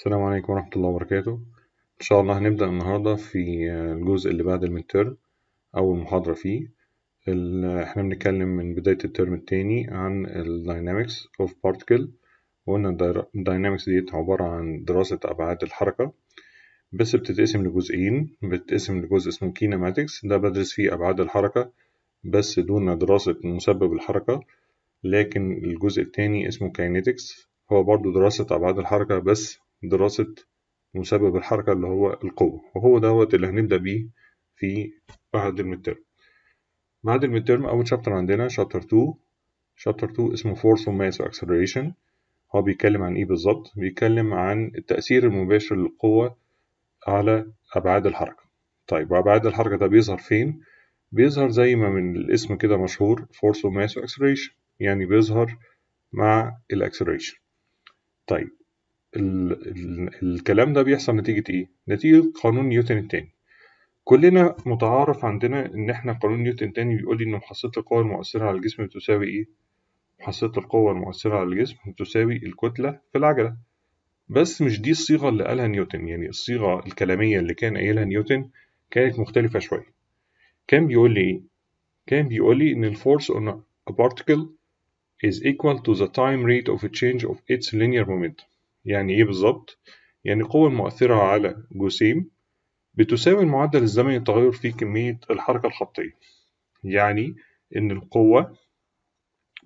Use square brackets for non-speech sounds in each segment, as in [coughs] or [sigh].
السلام عليكم ورحمة الله وبركاته إن شاء الله هنبدأ النهاردة في الجزء اللي بعد المترم أول محاضرة فيه احنا بنتكلم من بداية الترم التاني عن الداينامكس اوف بارتكل وقلنا الداينامكس ديت عبارة عن دراسة أبعاد الحركة بس بتتقسم لجزئين بتتقسم لجزء اسمه Kinematics ده بدرس فيه أبعاد الحركة بس دون دراسة مسبب الحركة لكن الجزء التاني اسمه Kinetics هو برضو دراسة أبعاد الحركة بس دراسة مسبب الحركة اللي هو القوة وهو دوت اللي هنبدأ بيه في بعد الميدترم بعد الميدترم أول شابتر عندنا شابتر 2 شابتر 2 اسمه فورس Mass Acceleration هو بيتكلم عن إيه بالظبط؟ بيتكلم عن التأثير المباشر للقوة على أبعاد الحركة طيب وأبعاد الحركة ده بيظهر فين؟ بيظهر زي ما من الاسم كده مشهور فورس Mass Acceleration يعني بيظهر مع الاكسلريشن طيب الكلام ده بيحصل نتيجة إيه؟ نتيجة قانون نيوتن التاني كلنا متعارف عندنا إن إحنا قانون نيوتن التاني بيقول إن محصلة القوة المؤثرة على الجسم بتساوي إيه؟ محصلة القوة المؤثرة على الجسم بتساوي الكتلة في العجلة بس مش دي الصيغة اللي قالها نيوتن يعني الصيغة الكلامية اللي كان قايلها نيوتن كانت مختلفة شوية كان بيقول لي إيه؟ كان بيقول لي إن الفورس on a particle is equal to the time rate of change of its linear momentum يعني إيه بالظبط؟ يعني القوة المؤثرة على جسيم بتساوي المعدل الزمني التغير في كمية الحركة الخطية يعني إن القوة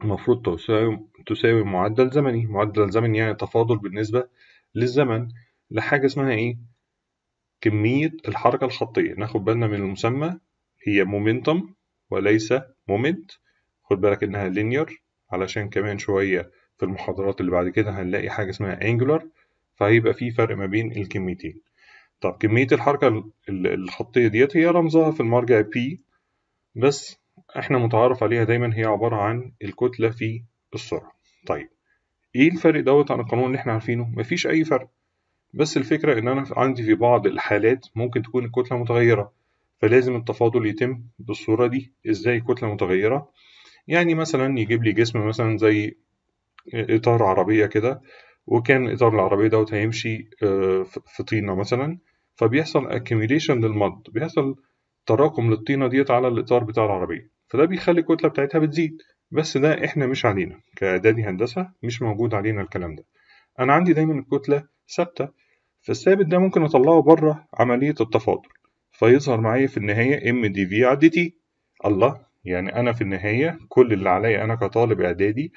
المفروض تساوي تساوي معدل زمني معدل زمني يعني تفاضل بالنسبة للزمن لحاجة اسمها إيه؟ كمية الحركة الخطية ناخد بالنا من المسمى هي مومنتم وليس مومنت خد بالك إنها لينير علشان كمان شوية في المحاضرات اللي بعد كده هنلاقي حاجة اسمها angular فهيبقى في فرق ما بين الكميتين طب كمية الحركة الخطية ديت هي رمزها في المرجع P بس احنا متعارف عليها دايما هي عبارة عن الكتلة في السرعة طيب ايه الفرق دوت عن القانون اللي احنا عارفينه مفيش اي فرق بس الفكرة ان انا عندي في بعض الحالات ممكن تكون الكتلة متغيرة فلازم التفاضل يتم بالصورة دي ازاي كتلة متغيرة يعني مثلا يجيب لي جسم مثلا زي إطار عربية كده وكان إطار العربية دوت هيمشي آه، في طينة مثلا فبيحصل اكيميليشن للمد بيحصل تراكم للطينة ديت على الإطار بتاع العربية فده بيخلي الكتلة بتاعتها بتزيد بس ده إحنا مش علينا كإعدادي هندسة مش موجود علينا الكلام ده أنا عندي دايما الكتلة ثابتة فالثابت ده ممكن أطلعه بره عملية التفاضل فيظهر معايا في النهاية ام دي في على دي تي الله يعني أنا في النهاية كل اللي عليا أنا كطالب إعدادي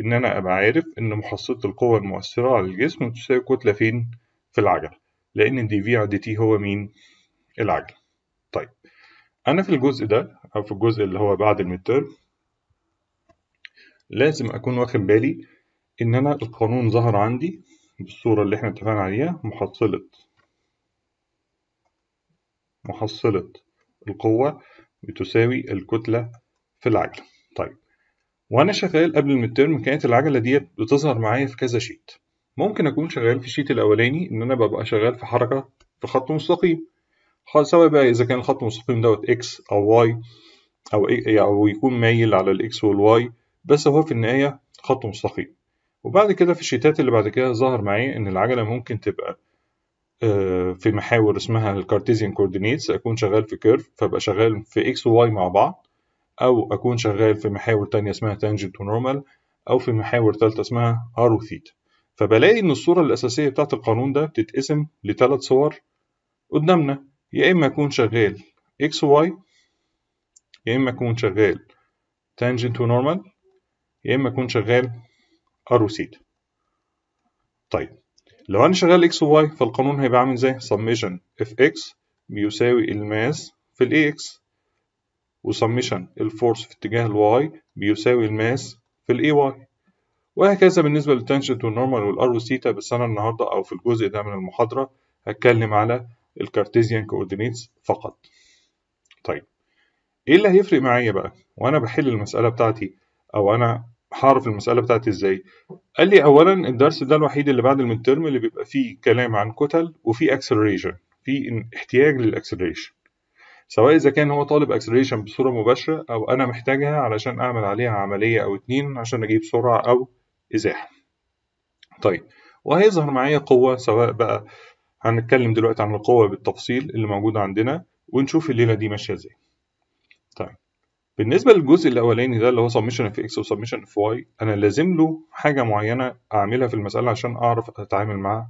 إن أنا أبقى عارف إن محصلة القوة المؤثرة على الجسم تساوي كتله فين في العجلة لأن دي في على دي تي هو مين العجلة طيب أنا في الجزء ده أو في الجزء اللي هو بعد المتر لازم أكون واخد بالي إن أنا القانون ظهر عندي بالصورة اللي إحنا اتفقنا عليها محصلة محصلة القوة بتساوي الكتلة في العجلة طيب وانا شغال قبل المترم كانت العجله ديت بتظهر معايا في كذا شيت ممكن اكون شغال في الشيت الاولاني ان انا ببقى شغال في حركه في خط مستقيم سواء بقى اذا كان الخط المستقيم دوت اكس او واي او إيه، إيه، او يكون مايل على الاكس والواي بس هو في النهايه خط مستقيم وبعد كده في الشيتات اللي بعد كده ظهر معايا ان العجله ممكن تبقى آه، في محاور اسمها الكارتيزيان كوردينيتس اكون شغال في كيرف فابقى شغال في اكس وواي مع بعض أو أكون شغال في محاور تانية اسمها تانجنت ونورمال أو في محاور تالتة اسمها ار وثيتا فبلاقي إن الصورة الأساسية بتاعت القانون ده بتتقسم لتلات صور قدامنا يا إما أكون شغال إكس واي يا إما أكون شغال تانجنت ونورمال يا إما أكون شغال ار وثيتا طيب لو أنا شغال إكس واي فالقانون هيبقى عامل إزاي؟ summation اف إكس بيساوي الماس في الإكس وسمشن الفورس في اتجاه الواي بيساوي الماس في الاي واي وهكذا بالنسبة للتانشنت والنورمال والار وثيتا بس أنا النهاردة أو في الجزء ده من المحاضرة هتكلم على الكارتيزيان كوردينيتس فقط. طيب إيه اللي هيفرق معايا بقى وأنا بحل المسألة بتاعتي أو أنا هعرف المسألة بتاعتي إزاي؟ قال لي أولا الدرس ده الوحيد اللي بعد المنترم اللي بيبقى فيه كلام عن كتل وفيه أكسلريشن في احتياج للأكسلريشن سواء إذا كان هو طالب أكسلريشن بصورة مباشرة أو أنا محتاجها علشان أعمل عليها عملية أو اتنين عشان أجيب سرعة أو إزاحة. طيب وهيظهر معايا قوة سواء بقى هنتكلم دلوقتي عن القوة بالتفصيل اللي موجودة عندنا ونشوف الليلة دي ماشية إزاي. طيب بالنسبة للجزء الأولاني ده اللي هو سبمشن في اكس وسبمشن في واي أنا لازم له حاجة معينة أعملها في المسألة عشان أعرف أتعامل مع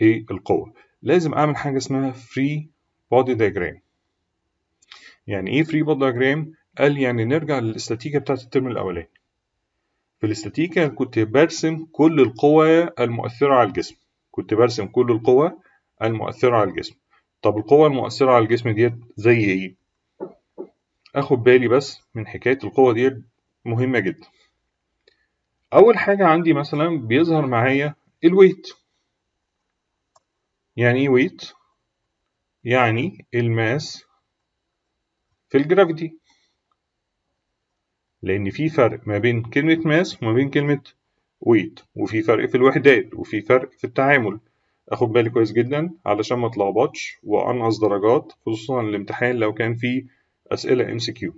إيه القوة. لازم أعمل حاجة اسمها فري بودي ديجرام يعني ايه فري بود دايجرام قال يعني نرجع للاستاتيكا بتاعت الترم الاولاني في الاستاتيكا كنت برسم كل القوى المؤثرة على الجسم كنت برسم كل القوى المؤثرة على الجسم طب القوى المؤثرة على الجسم ديت زي ايه اخد بالي بس من حكاية القوة ديت مهمة جدا اول حاجة عندي مثلا بيظهر معايا الويت يعني ايه ويت يعني الماس في الجرافيتي لأن في فرق ما بين كلمة ماس وما بين كلمة ويت وفي فرق في الوحدات وفي فرق في التعامل اخد بالي كويس جدا علشان ما اتلخبطش وانقص درجات خصوصا الامتحان لو كان فيه اسئله ام سي كيو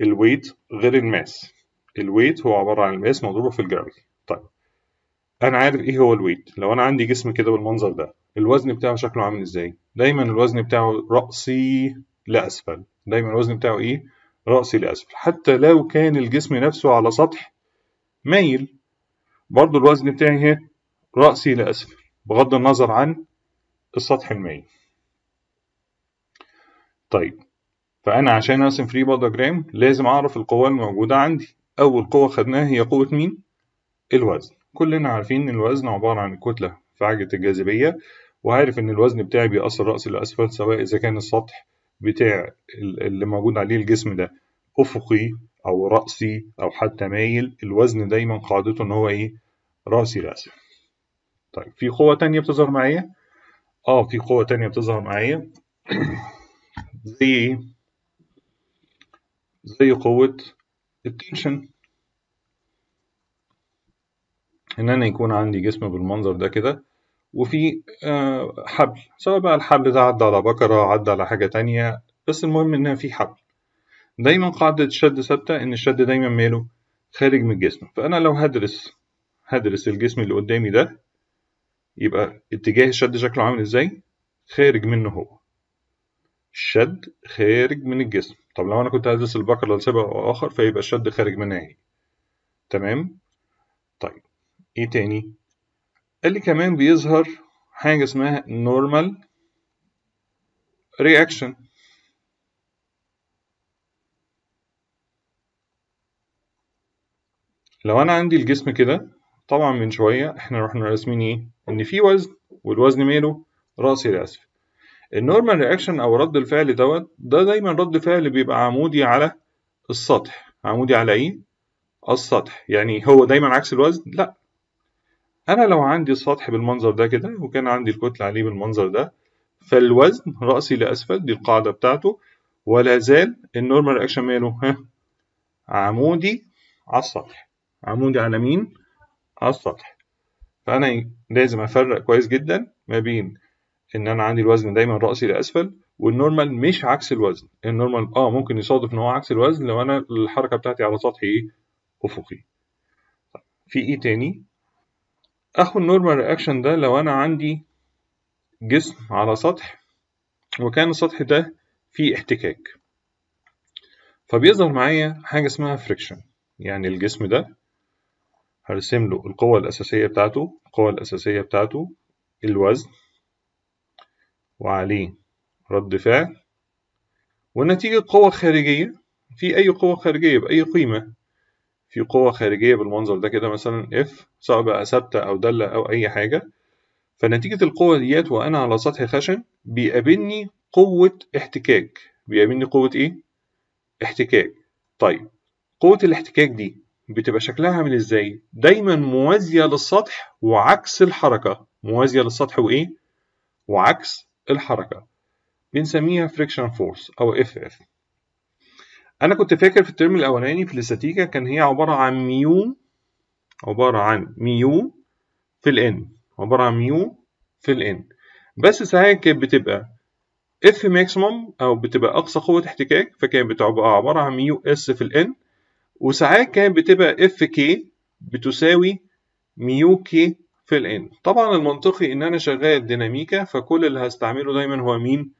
الويت غير الماس الويت هو عباره عن الماس مضروبه في الجرافيتي طيب انا عارف ايه هو الويت لو انا عندي جسم كده بالمنظر ده الوزن بتاعه شكله عامل ازاي دايما الوزن بتاعه راسي لأسفل دايما الوزن بتاعه إيه رأسي لأسفل حتى لو كان الجسم نفسه على سطح مايل برضو الوزن بتاعي هي إيه؟ رأسي لأسفل بغض النظر عن السطح المايل طيب فأنا عشان أرسم فري بودا جرام لازم أعرف القوة الموجودة عندي أول قوة خدناها هي قوة مين؟ الوزن كلنا عارفين إن الوزن عبارة عن الكتلة في عجلة الجاذبية وعارف إن الوزن بتاعي بيأثر رأسي لأسفل سواء إذا كان السطح بتاع اللي موجود عليه الجسم ده افقي او راسي او حتى مايل الوزن دايما قاعدته ان هو ايه راسي راسي طيب في قوه تانية بتظهر معايا اه في قوه تانية بتظهر معايا [coughs] زي ايه زي قوه التنشن ان انا يكون عندي جسم بالمنظر ده كده وفي آه، حبل سواء بقى الحبل ده عدى على بكرة عدى على حاجة تانية بس المهم إنها في حبل دايما قاعدة الشد ثابتة إن الشد دايما ماله خارج من الجسم فأنا لو هدرس هدرس الجسم اللي قدامي ده يبقى اتجاه الشد شكله عامل إزاي خارج منه هو الشد خارج من الجسم طب لو أنا كنت هدرس البكرة لسبب أو آخر فيبقى الشد خارج منها هي تمام طيب إيه تاني قال لي كمان بيظهر حاجة اسمها normal reaction لو أنا عندي الجسم كده طبعا من شوية احنا رحنا رسمين ايه؟ إن في وزن والوزن ماله؟ رأسي لأسفل النورمال رياكشن أو رد الفعل دوت ده دايما رد فعل بيبقى عمودي على السطح عمودي على ايه؟ السطح يعني هو دايما عكس الوزن؟ لأ أنا لو عندي السطح بالمنظر ده كده وكان عندي الكتلة عليه بالمنظر ده فالوزن رأسي لأسفل دي القاعدة بتاعته ولا زال النورمال رياكشن ماله ها عمودي على السطح عمودي على مين؟ على السطح فأنا لازم أفرق كويس جدا ما بين إن أنا عندي الوزن دايما رأسي لأسفل والنورمال مش عكس الوزن النورمال اه ممكن يصادف ان هو عكس الوزن لو انا الحركه بتاعتي على سطح ايه افقي طيب، في ايه تاني اخد النورمال رياكشن ده لو انا عندي جسم على سطح وكان السطح ده فيه احتكاك فبيظهر معايا حاجة اسمها فريكشن يعني الجسم ده هرسم له القوة الأساسية بتاعته القوة الأساسية بتاعته الوزن وعليه رد فعل ونتيجة قوة خارجية في أي قوة خارجية بأي قيمة في قوة خارجية بالمنظر ده كده مثلا F سواء بقى ثابتة أو دالة أو أي حاجة فنتيجة القوة ديت وأنا على سطح خشن بيقابلني قوة احتكاك بيقابلني قوة إيه؟ احتكاك طيب قوة الاحتكاك دي بتبقى شكلها عامل إزاي؟ دايما موازية للسطح وعكس الحركة موازية للسطح وإيه؟ وعكس الحركة بنسميها فريكشن فورس أو FF انا كنت فاكر في الترم الاولاني في الاستاتيكا كان هي عباره عن ميو عباره عن ميو في الان عباره عن ميو في الان بس ساعات كانت بتبقى اف ماكسيمم او بتبقى اقصى قوه احتكاك فكانت بتبقى عباره عن ميو اس في الان وساعات كانت بتبقى اف كي بتساوي ميو كي في الان طبعا المنطقي ان انا شغال ديناميكا فكل اللي هستعمله دايما هو مين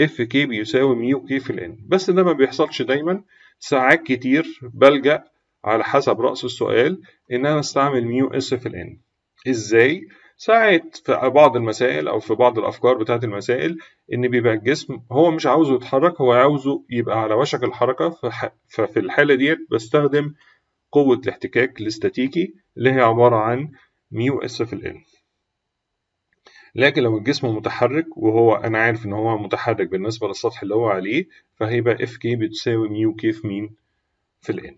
اف كي بيساوي ميو كي في الان بس ده ما بيحصلش دايما ساعات كتير بلجأ على حسب رأس السؤال إن أنا أستعمل ميو اس في الان إزاي؟ ساعات في بعض المسائل أو في بعض الأفكار بتاعة المسائل إن بيبقى الجسم هو مش عاوزه يتحرك هو عاوزه يبقى على وشك الحركة ففي الحالة ديت بستخدم قوة الاحتكاك الاستاتيكي اللي هي عبارة عن ميو اس في الان لكن لو الجسم متحرك وهو أنا عارف إن هو متحرك بالنسبة للسطح اللي هو عليه فهيبقى اف كي بتساوي ميو كي في مين؟ في الإن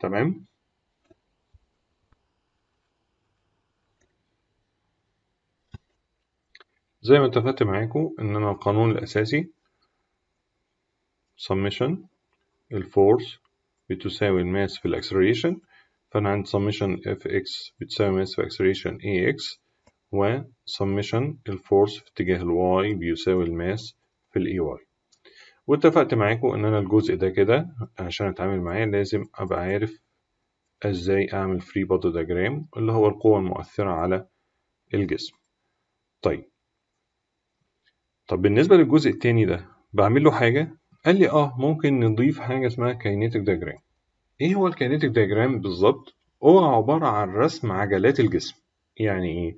تمام؟ زي ما اتفقت معاكم إن أنا القانون الأساسي summation الفورس بتساوي الماس في الاكسلريشن فأنا عندي summation اف اكس بتساوي ماس في acceleration اي اكس و summation الفورس في اتجاه الواي بيساوي الماس في الاي واي واتفقت معاكم ان انا الجزء ده كده عشان اتعامل معاه لازم ابقى عارف ازاي اعمل فري بودي دياجرام اللي هو القوة المؤثرة على الجسم طيب طب بالنسبة للجزء التاني ده بعمل له حاجة قال لي اه ممكن نضيف حاجة اسمها كاينيتك دياجرام ايه هو الكاينيتك دياجرام بالظبط هو عبارة عن رسم عجلات الجسم يعني ايه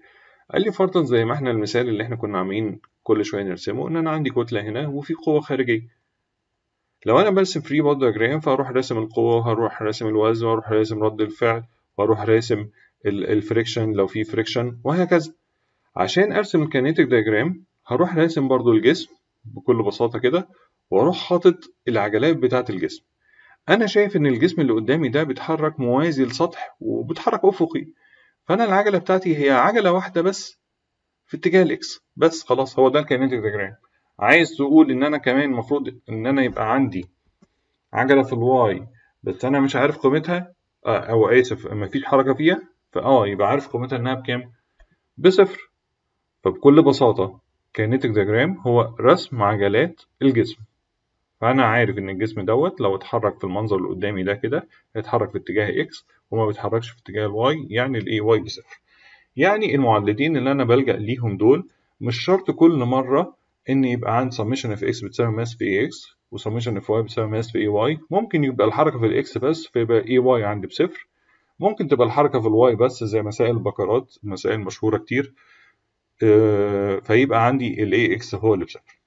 قال لي فرضا زي ما احنا المثال اللي احنا كنا عاملين كل شوية نرسمه إن أنا عندي كتلة هنا وفي قوة خارجية لو أنا برسم فري بودي دياجرام فهروح راسم القوة وهروح راسم الوزن واروح راسم رد الفعل واروح راسم الفريكشن لو في فريكشن وهكذا عشان أرسم الكينيتيك دياجرام هروح راسم برضو الجسم بكل بساطة كده وأروح حاطط العجلات بتاعة الجسم أنا شايف إن الجسم اللي قدامي ده بيتحرك موازي لسطح وبيتحرك أفقي فأنا العجلة بتاعتي هي عجلة واحدة بس في اتجاه الإكس بس خلاص هو ده الكينيتيك ديجرام عايز تقول إن أنا كمان المفروض إن أنا يبقى عندي عجلة في الواي بس أنا مش عارف قيمتها آه أو آسف إيه، مفيش حركة فيها فأه يبقى عارف قيمتها إنها بكام؟ بصفر فبكل بساطة كينيتيك ديجرام هو رسم عجلات الجسم فأنا عارف إن الجسم دوت لو اتحرك في المنظر اللي قدامي ده كده هيتحرك في اتجاه إكس وما بيتحركش في اتجاه الواي يعني الاي واي بصفر يعني المعدلين اللي انا بلجأ ليهم دول مش شرط كل مرة ان يبقى عند سميشن اف اكس بتساوي ماس في اكس وسميشن اف واي بتساوي ماس في اي واي ممكن يبقى الحركة في الاكس بس فيبقى اي واي عندي بصفر ممكن تبقى الحركة في الواي بس زي مسائل البكرات مسائل مشهوره كتير آه، فيبقى عندي الاي اكس هو اللي بصفر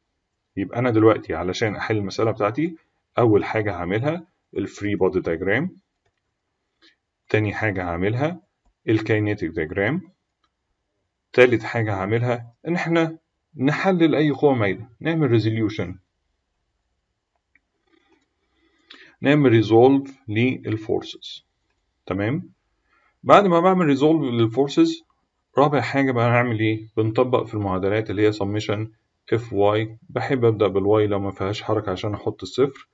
يبقى انا دلوقتي علشان احل المسألة بتاعتي اول حاجة هعملها الفري بودي دايجرام تاني حاجة هعملها الكينيتيك ديجرام تالت حاجة هعملها إن إحنا نحلل أي قوة مايلة نعمل ريزوليوشن نعمل ريزولف للفورسز تمام بعد ما بعمل ريزولف للفورسز رابع حاجة بقى هنعمل إيه بنطبق في المعادلات اللي هي سميشن اف واي بحب أبدأ بالواي لو ما فيهاش حركة عشان أحط الصفر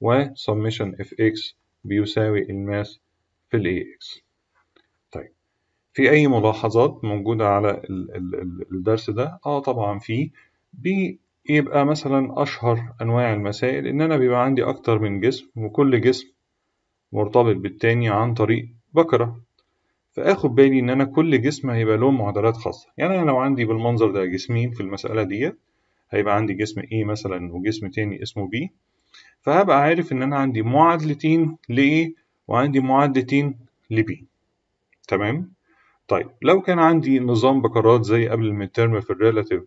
وسميشن اف اكس بيساوي الماس في الـ AX طيب في أي ملاحظات موجودة على الدرس ده؟ آه طبعا في بيبقى مثلا أشهر أنواع المسائل إن أنا بيبقى عندي أكتر من جسم وكل جسم مرتبط بالتاني عن طريق بكرة فآخد بالي إن أنا كل جسم هيبقى له معادلات خاصة يعني أنا لو عندي بالمنظر ده جسمين في المسألة ديت هيبقى عندي جسم A مثلا وجسم تاني اسمه B فهبقى عارف إن أنا عندي معادلتين لإيه وعندي معادلتين لبي تمام طيب لو كان عندي نظام بكرات زي قبل الميدترم في الريلاتيف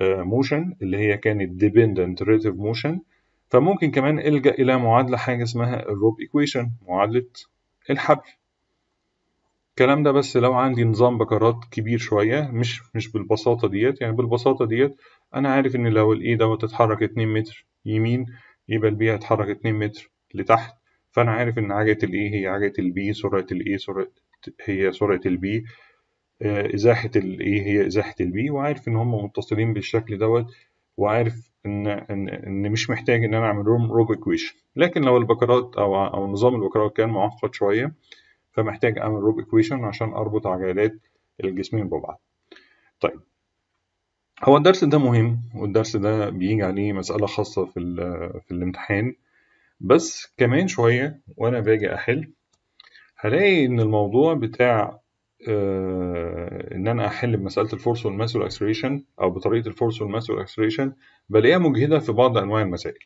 آه، موشن اللي هي كانت ديبندنت ريلاتيف موشن فممكن كمان الجا الى معادله حاجه اسمها الروب ايكويشن معادله الحبل الكلام ده بس لو عندي نظام بكرات كبير شويه مش مش بالبساطه ديت يعني بالبساطه ديت انا عارف ان لو الاي دوت اتحرك 2 متر يمين يبقى البي هيتحرك 2 متر لتحت فأنا عارف إن عجلة الاي هي عجلة البي سرعة الاي سرعة هي سرعة البي آه، إزاحة الاي هي إزاحة البي وعارف إن هم متصلين بالشكل دوت وعارف إن إن إن مش محتاج إن أنا أعمل لهم روب إكويشن لكن لو البكرات أو أو نظام البكرات كان معقد شوية فمحتاج أعمل روب إكويشن عشان أربط عجلات الجسمين ببعض. طيب هو الدرس ده مهم والدرس ده بيجي عليه مسألة خاصة في في الامتحان بس كمان شوية وأنا باجي أحل هلاقي إن الموضوع بتاع آه إن أنا أحل بمسألة الفورس والماس والأكسريشن أو بطريقة الفورس والماس والأكسريشن بلاقيها مجهدة في بعض أنواع المسائل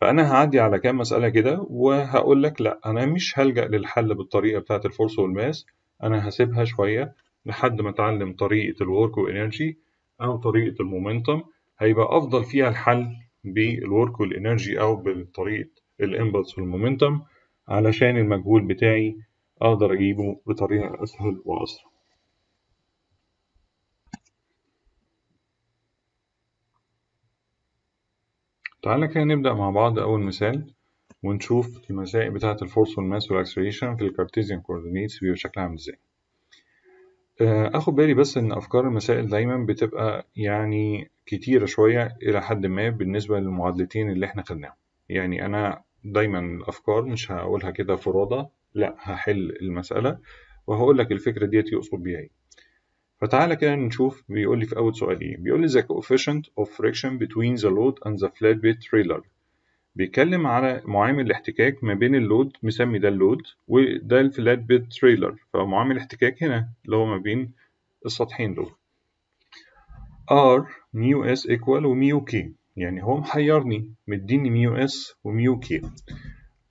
فأنا هعدي على كام مسألة كده وهقول لك لأ أنا مش هلجأ للحل بالطريقة بتاعة الفورس والماس أنا هسيبها شوية لحد ما أتعلم طريقة الورك والإنرجي أو طريقة المومنتم هيبقى أفضل فيها الحل بالورك والإنرجي أو بطريقة الامبلس والمومنتم علشان المجهول بتاعي أقدر أجيبه بطريقة أسهل وأسرع. تعالى كده نبدأ مع بعض أول مثال ونشوف المسائل بتاعة الفورس والماس والأكسلريشن في الكارتيزيان كوردينيتس بيبقى شكلها عامل إزاي. آه، اخد بالي بس ان افكار المسائل دايما بتبقى يعني كتيرة شوية الى حد ما بالنسبة للمعادلتين اللي احنا خدناهم يعني انا دايما الأفكار مش هقولها كده فرادة لأ هحل المسألة وهقول لك الفكرة ديت يقصد بيها إيه فتعالى كده نشوف بيقول لي في أول سؤال إيه بيقول لي the coefficient of friction between the load and the بيت trailer بيتكلم على معامل الاحتكاك ما بين اللود مسمي ده اللود وده الفلات بيت تريلر فمعامل الاحتكاك هنا اللي هو ما بين السطحين دول R ميو S ايكوال وميو K يعني هو محيرني مديني ميو اس وميو كي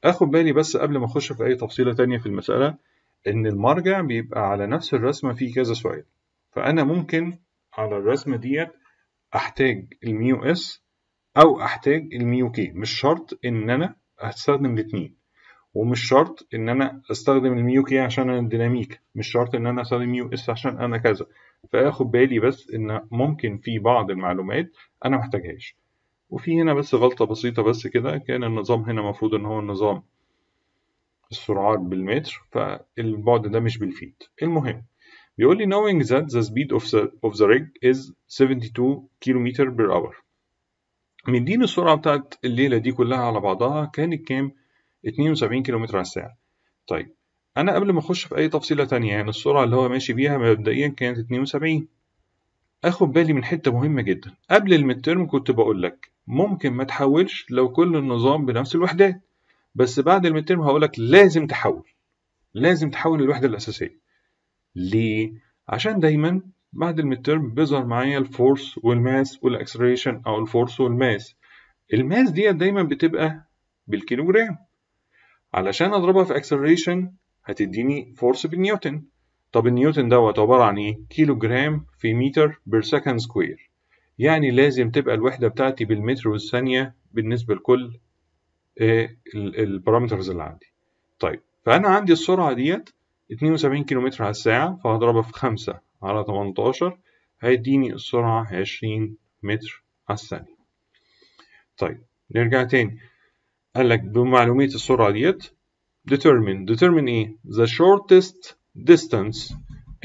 اخد بالي بس قبل ما اخش في اي تفصيله تانية في المساله ان المرجع بيبقى على نفس الرسمه فيه كذا سؤال فانا ممكن على الرسمه ديت احتاج الميو اس او احتاج الميو كي مش شرط ان انا استخدم الاثنين ومش شرط ان انا استخدم الميو كي عشان انا الديناميك مش شرط ان انا استخدم ميو اس عشان انا كذا فاخد بالي بس ان ممكن في بعض المعلومات انا محتاجهاش وفي هنا بس غلطة بسيطة بس كده كان النظام هنا مفروض إن هو النظام السرعات بالمتر فالبعد ده مش بالفيت المهم بيقول لي knowing that the speed of the, of the rig is 72 km per hour مديني السرعة بتاعت الليلة دي كلها على بعضها كانت كام؟ 72 كم على الساعة طيب أنا قبل ما أخش في أي تفصيلة تانية يعني السرعة اللي هو ماشي بيها مبدئيا كانت 72 آخد بالي من حتة مهمة جدا قبل الميد كنت بقول لك ممكن ما تحولش لو كل النظام بنفس الوحدات بس بعد المترم هقولك لازم تحول لازم تحول الوحدة الأساسية ليه؟ عشان دايما بعد المترم بيظهر معايا الفورس والماس والاكسلريشن أو الفورس والماس الماس دي دايما بتبقى بالكيلوجرام علشان أضربها في اكسلريشن هتديني فورس بالنيوتن طب النيوتن دوت عبارة عن إيه؟ كيلوجرام في متر بير سكند سكوير يعني لازم تبقى الوحدة بتاعتي بالمتر والثانية بالنسبة لكل آه، البارامترز اللي عندي طيب فأنا عندي السرعة ديت 72 كيلومتر على الساعة فهضربها في 5 على 18 هيديني السرعة 20 متر على الثانية طيب نرجع تاني قال لك بمعلومية السرعة ديت determine determine ايه the shortest distance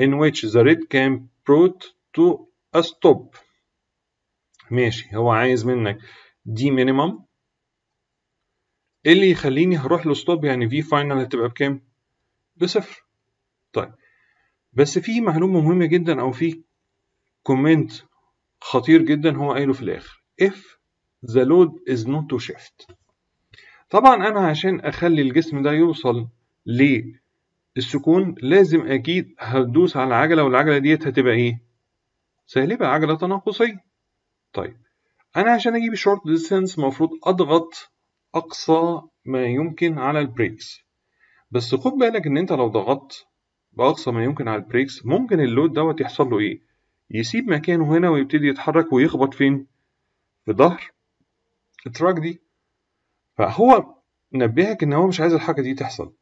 in which the red can brought to a stop ماشي هو عايز منك دي إيه مينيمم اللي يخليني هروح لستوب يعني في فاينل هتبقى بكام؟ بصفر طيب بس في معلومة مهمة جدا أو في كومنت خطير جدا هو قايله في الآخر if the load is not to shift طبعا أنا عشان أخلي الجسم ده يوصل للسكون لازم أكيد هدوس على العجلة والعجلة ديت هتبقى إيه؟ سالبة عجلة تناقصية طيب انا عشان اجيب شورت ديستنس المفروض اضغط اقصى ما يمكن على البريكس بس خد بالك ان انت لو ضغطت باقصى ما يمكن على البريكس ممكن اللود دوت يحصل له ايه يسيب مكانه هنا ويبتدي يتحرك ويخبط فين في ظهر التراك دي فهو نبهك ان هو مش عايز الحركه دي تحصل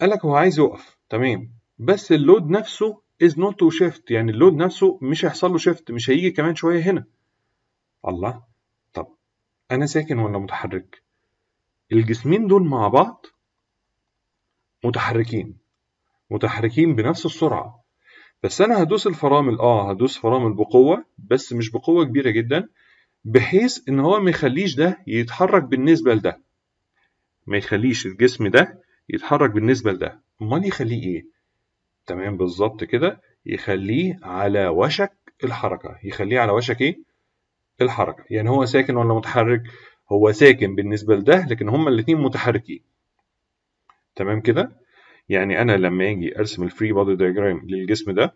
قالك هو عايز يقف تمام بس اللود نفسه از نوت تو شيفت يعني اللود نفسه مش هيحصل له شيفت مش هيجي كمان شويه هنا الله طب أنا ساكن ولا متحرك؟ الجسمين دول مع بعض متحركين متحركين بنفس السرعة بس أنا هدوس الفرامل آه هدوس فرامل بقوة بس مش بقوة كبيرة جدا بحيث إن هو ما يخليش ده يتحرك بالنسبة لده ما يخليش الجسم ده يتحرك بالنسبة لده أمال يخليه إيه؟ تمام بالظبط كده يخليه على وشك الحركة يخليه على وشك إيه؟ الحركه يعني هو ساكن ولا متحرك هو ساكن بالنسبه لده لكن هما الاثنين متحركين تمام كده يعني انا لما اجي ارسم الفري بودي دايجرام للجسم ده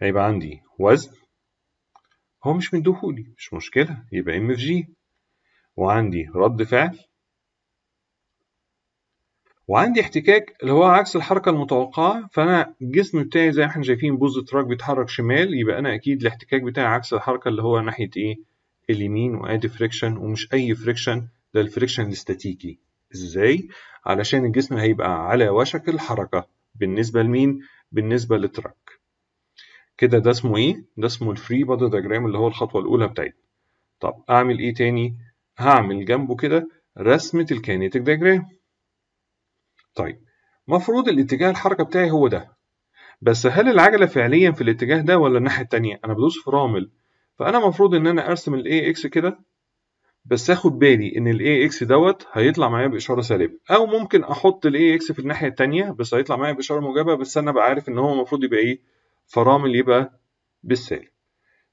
هيبقى عندي وزن هو مش مديهولي مش مشكله يبقى ام في جي وعندي رد فعل وعندي احتكاك اللي هو عكس الحركة المتوقعة فأنا الجسم بتاعي زي ما احنا شايفين بوز التراك بيتحرك شمال يبقى أنا أكيد الاحتكاك بتاعي عكس الحركة اللي هو ناحية إيه اليمين وأدي فريكشن ومش أي فريكشن ده الفريكشن الاستاتيكي إزاي؟ علشان الجسم هيبقى على وشك الحركة بالنسبة لمين؟ بالنسبة للتراك كده ده اسمه إيه؟ ده اسمه الفري بادي دياجرام اللي هو الخطوة الأولى بتاعتنا طب أعمل إيه تاني؟ هعمل جنبه كده رسمة الكينيتيك دياجرام طيب مفروض الاتجاه الحركة بتاعي هو ده بس هل العجلة فعليا في الاتجاه ده ولا الناحية التانية أنا بدوس في رامل فأنا مفروض إن أنا أرسم الاي AX كده بس آخد بالي إن الاي AX دوت هيطلع معايا بإشارة سالبة أو ممكن أحط الاي AX في الناحية التانية بس هيطلع معايا بإشارة موجبة بس أنا بعرف إن هو المفروض يبقى إيه فرامل يبقى بالسالب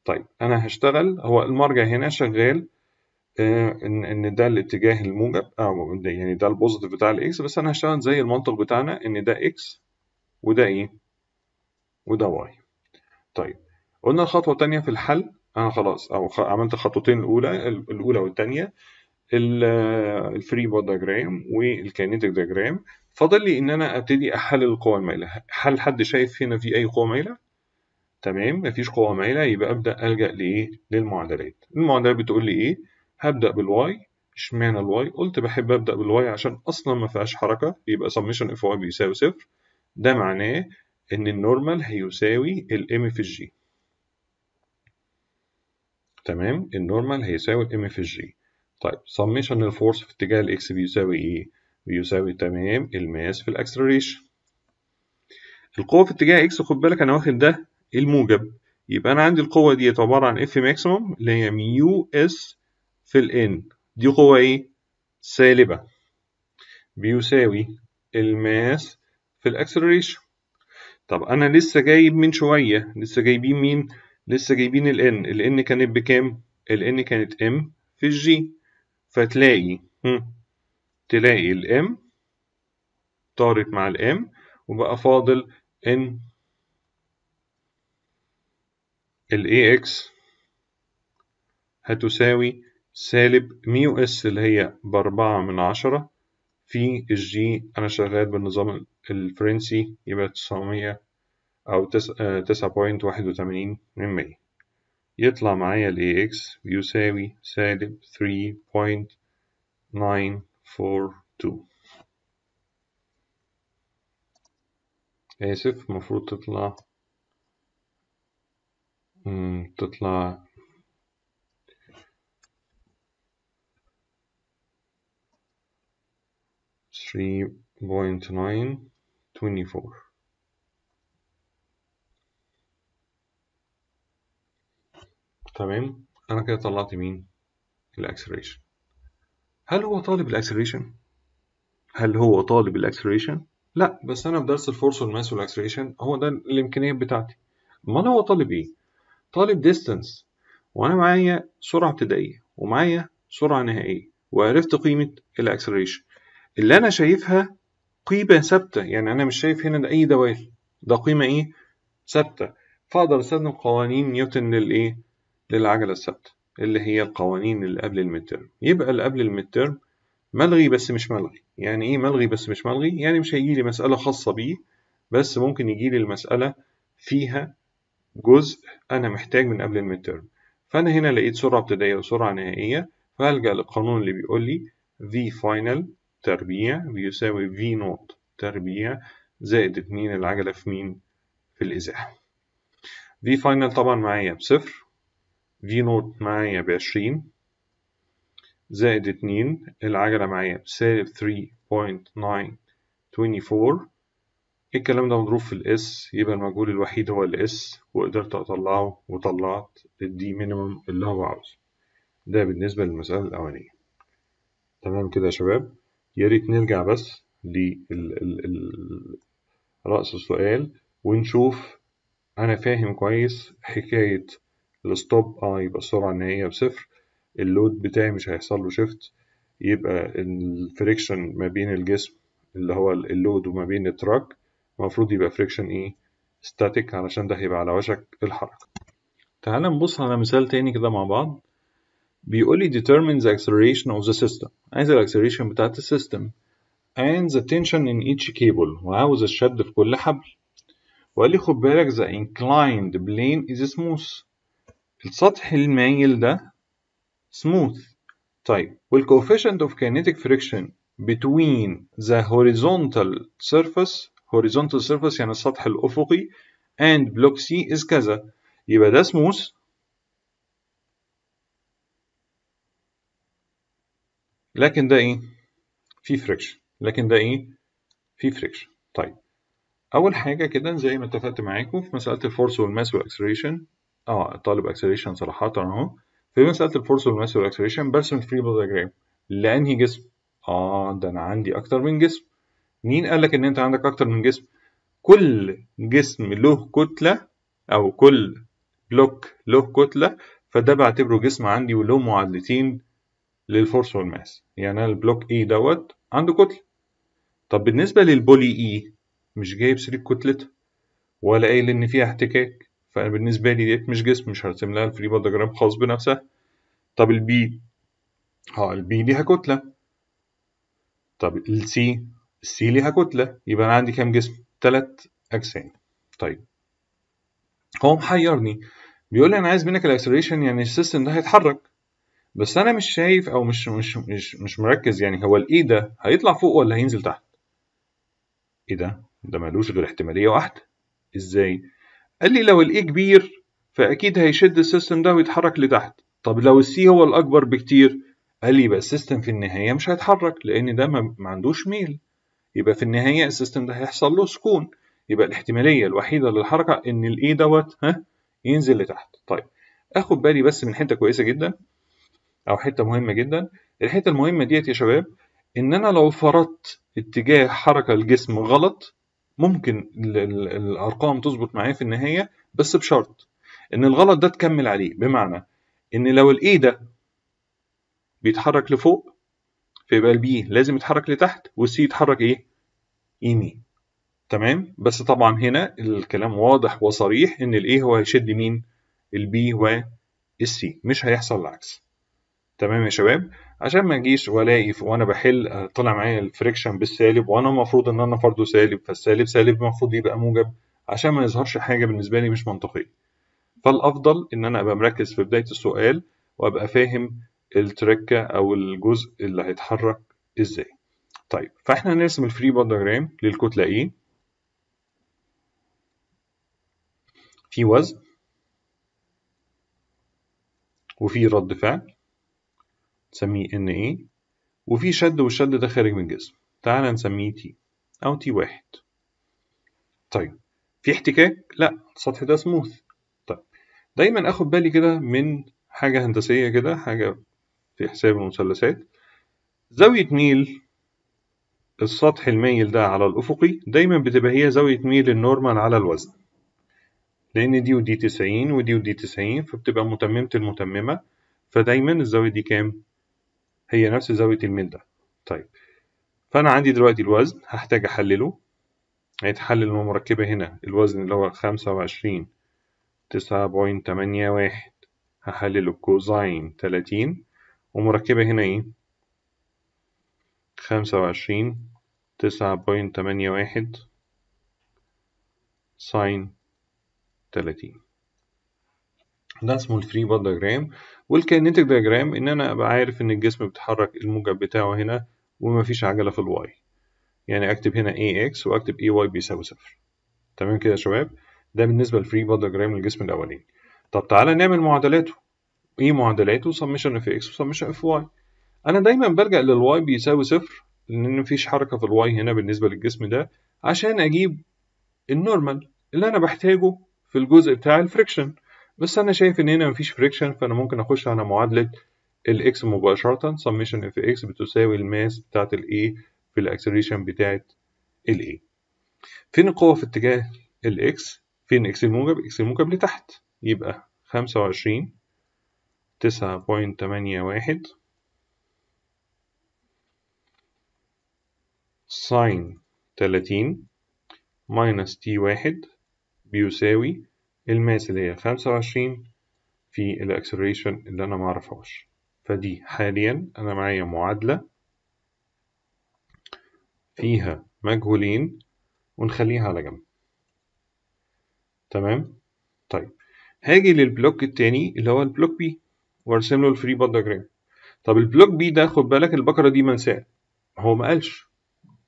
طيب أنا هشتغل هو المرجع هنا شغال ان ان ده الاتجاه الموجب او آه، يعني ده البوزيتيف بتاع الاكس بس انا هشتغل زي المنطق بتاعنا ان ده اكس وده ايه وده واي طيب قلنا الخطوه الثانيه في الحل انا آه، خلاص او عملت الخطوتين الاولى الاولى والثانيه الفري بود دايجرام والكينيتيك دايجرام فاضل لي ان انا ابتدي احلل القوى المائله هل حد شايف هنا في اي قوه مائله تمام مفيش قوه مائله يبقى ابدا الجا لايه للمعادلات المعادله بتقول لي ايه هبدأ بالواي اشمعنى الواي؟ قلت بحب أبدأ بالواي عشان أصلا ما فيهاش حركة يبقى سميشن اف واي بيساوي صفر ده معناه إن النورمال هيساوي الام في الجي تمام النورمال هيساوي الام في الجي طيب سميشن الفورس في اتجاه الاكس بيساوي ايه؟ بيساوي تمام الماس في الاكسلريشن القوة في اتجاه اكس خد بالك أنا واخد ده الموجب يبقى أنا عندي القوة ديت عبارة عن اف ماكسيموم اللي هي ميو اس في ال N دي قوة إيه؟ سالبة بيساوي الماس في الأكسلريشن طب أنا لسه جايب من شوية لسه جايبين مين؟ لسه جايبين ال N ال N كانت بكام؟ ال N كانت M في الجي فتلاقي هم. تلاقي ال M طارت مع ال M وبقى فاضل N ال AX هتساوي سالب ميو اس اللي هي بأربعة من عشرة في الجي أنا شغال بالنظام الفرنسي يبقى تسعمية أو آه، تسعة بوينت واحد وتمانين من مية يطلع معايا الـ AX بيساوي سالب 3.942 آسف المفروض تطلع تطلع three تمام أنا كده طلعت مين؟ الأكسلريشن هل هو طالب الأكسلريشن؟ هل هو طالب الأكسلريشن؟ لا بس أنا في درس الفورس والماس والأكسلريشن هو ده الإمكانيات بتاعتي أمال هو طالب إيه؟ طالب ديستانس وأنا معايا سرعة ابتدائية ومعايا سرعة نهائية وعرفت قيمة الأكسلريشن اللي أنا شايفها قيمة ثابتة يعني أنا مش شايف هنا أي دوال ده قيمة إيه؟ ثابتة فأقدر أستخدم قوانين نيوتن للإيه؟ للعجلة الثابتة اللي هي القوانين اللي قبل الميدترم يبقى اللي قبل الميدترم ملغي بس مش ملغي يعني إيه ملغي بس مش ملغي؟ يعني مش هيجيلي مسألة خاصة بيه بس ممكن يجيلي المسألة فيها جزء أنا محتاج من قبل الميدترم فأنا هنا لقيت سرعة ابتدائية وسرعة نهائية فألجأ للقانون اللي بيقول لي V final تربيع بيساوي V نقط تربيع زائد اتنين العجلة في مين؟ في الإزاحة V فاينل طبعا معايا بصفر V نوت معايا بعشرين زائد اتنين العجلة معايا بسالب 3.924 إيه الكلام ده مضروب في الاس يبقى المجهول الوحيد هو الاس وقدرت اطلعه وطلعت الدي مينيمم اللي هو عاوزه ده بالنسبة للمسألة الأولانية تمام كده يا شباب يا ريت نرجع بس لرأس السؤال ونشوف أنا فاهم كويس حكاية الستوب اه يبقى السرعة النهائية بصفر اللود بتاعي مش هيحصل له شيفت يبقى الفريكشن ما بين الجسم اللي هو اللود وما بين التراك المفروض يبقى فريكشن ايه ستاتيك علشان ده هيبقى على وشك الحركة تعال نبص على مثال تاني كده مع بعض بيقول لي determine the acceleration of the system عايز الاكسلريشن بتاعت السيستم and the tension in each cable وعاوز الشد في كل حبل وقال لي خد بالك the inclined plane is smooth السطح المايل ده smooth طيب والcoefficient of kinetic friction between the horizontal surface horizontal surface يعني السطح الأفقي and block C is كذا يبقى ده smooth لكن ده ايه في فريكشن لكن ده ايه في فريكشن طيب اول حاجه كده زي ما اتفقت معاكم في مساله الفورس والماس والاكسلريشن اه طالب اكسلريشن صراحه اهو في مساله الفورس والماس والاكسلريشن برسم الفري بودي ديجرام لانهي جسم اه ده انا عندي اكتر من جسم مين قال لك ان انت عندك اكتر من جسم كل جسم له كتله او كل بلوك له كتله فده بعتبره جسم عندي وله معادلتين للفورس والماس يعني انا البلوك اي دوت عنده كتله طب بالنسبه للبولي اي مش جايب سرير كتلته ولا قايل ان فيها احتكاك فانا بالنسبه لي ديت مش جسم مش هرسم لها الفري باد خاص بنفسها طب البي اه البي ليها كتله طب السي السي ليها كتله يبقى انا عندي كام جسم ثلاث اجسام طيب هو محيرني بيقول لي انا عايز منك الاكسلريشن يعني السيستم ده هيتحرك بس انا مش شايف او مش مش مش, مش مركز يعني هو الاي ده هيطلع فوق ولا هينزل تحت ايه ده ده ملوش غير احتماليه واحده ازاي قال لي لو الاي كبير فاكيد هيشد السيستم ده ويتحرك لتحت طب لو السي هو الاكبر بكتير قال لي يبقى السيستم في النهايه مش هيتحرك لان ده ما عندوش ميل يبقى في النهايه السيستم ده هيحصل له سكون يبقى الاحتماليه الوحيده للحركه ان الاي دوت ها ينزل لتحت طيب اخد بالي بس من حته كويسه جدا او حته مهمه جدا الحته المهمه ديت يا شباب ان انا لو فرضت اتجاه حركه الجسم غلط ممكن الارقام تظبط معايا في النهايه بس بشرط ان الغلط ده تكمل عليه بمعنى ان لو الايه ده بيتحرك لفوق فيبقى البي لازم يتحرك لتحت والسي يتحرك ايه يمين تمام بس طبعا هنا الكلام واضح وصريح ان الايه هو هيشد مين البي والسي مش هيحصل العكس تمام يا شباب عشان ما اجيش والاقي وانا بحل آه، طلع معايا الفريكشن بالسالب وانا المفروض ان انا فرضه سالب فالسالب سالب المفروض يبقى موجب عشان ما يظهرش حاجه بالنسبه لي مش منطقيه فالافضل ان انا ابقى مركز في بدايه السؤال وابقى فاهم التركه او الجزء اللي هيتحرك ازاي طيب فاحنا هنرسم الفري بودجرام للكتله ايه في وزن وفي رد فعل نسميه ان اي وفي شد والشد ده خارج من الجسم تعالى نسميه تي او تي واحد طيب في احتكاك لا السطح ده سموث طيب دايما اخد بالي كده من حاجة هندسية كده حاجة في حساب المثلثات زاوية ميل السطح المايل ده على الأفقي دايما بتبقى هي زاوية ميل النورمال على الوزن لأن دي ودي تسعين ودي ودي تسعين فبتبقى متممة المتممة فدايما الزاوية دي كام؟ هي نفس زاوية الميل ده طيب فأنا عندي دلوقتي الوزن هحتاج أحلله هيتحلل يعني المركبة هنا الوزن اللي هو خمسة وعشرين تسعة بوينت تمانية واحد هحلله كوزين تلاتين ومركبة هنا ايه خمسة وعشرين تسعة بوينت تمانية واحد ساين تلاتين ده اسمه الفري باد دايجرام والكاينيتيك دايجرام ان انا ابقى عارف ان الجسم بيتحرك الموجب بتاعه هنا ومفيش عجله في الواي يعني اكتب هنا ax واكتب ay بيساوي صفر تمام كده يا شباب ده بالنسبه للفري باد دايجرام للجسم الاولاني طب تعالى نعمل معادلاته ايه معادلاته سمشن اف اكس وسمشن اف واي انا دايما بلجا للواي بيساوي صفر لان مفيش حركه في الواي هنا بالنسبه للجسم ده عشان اجيب النورمال اللي انا بحتاجه في الجزء بتاع الفريكشن بس أنا شايف إن هنا مفيش فريكشن فأنا ممكن أخش على معادلة الإكس مباشرة سميشن اف إكس بتساوي الماس بتاعة الاي في الأكسلريشن بتاعة الاي فين القوة في اتجاه الإكس فين إكس الموجب إكس الموجب لتحت يبقى خمسة وعشرين تسعة بوينت تمانية واحد ساين تلاتين ماينس تي واحد بيساوي الماس اللي هي خمسة وعشرين في الأكسلريشن اللي أنا معرفهاش فدي حاليا أنا معايا معادلة فيها مجهولين ونخليها على جنب تمام طيب هاجي للبلوك التاني اللي هو البلوك بي وارسم له الفري بود دياجرام طب البلوك بي ده خد بالك البكرة دي منساة هو ما قالش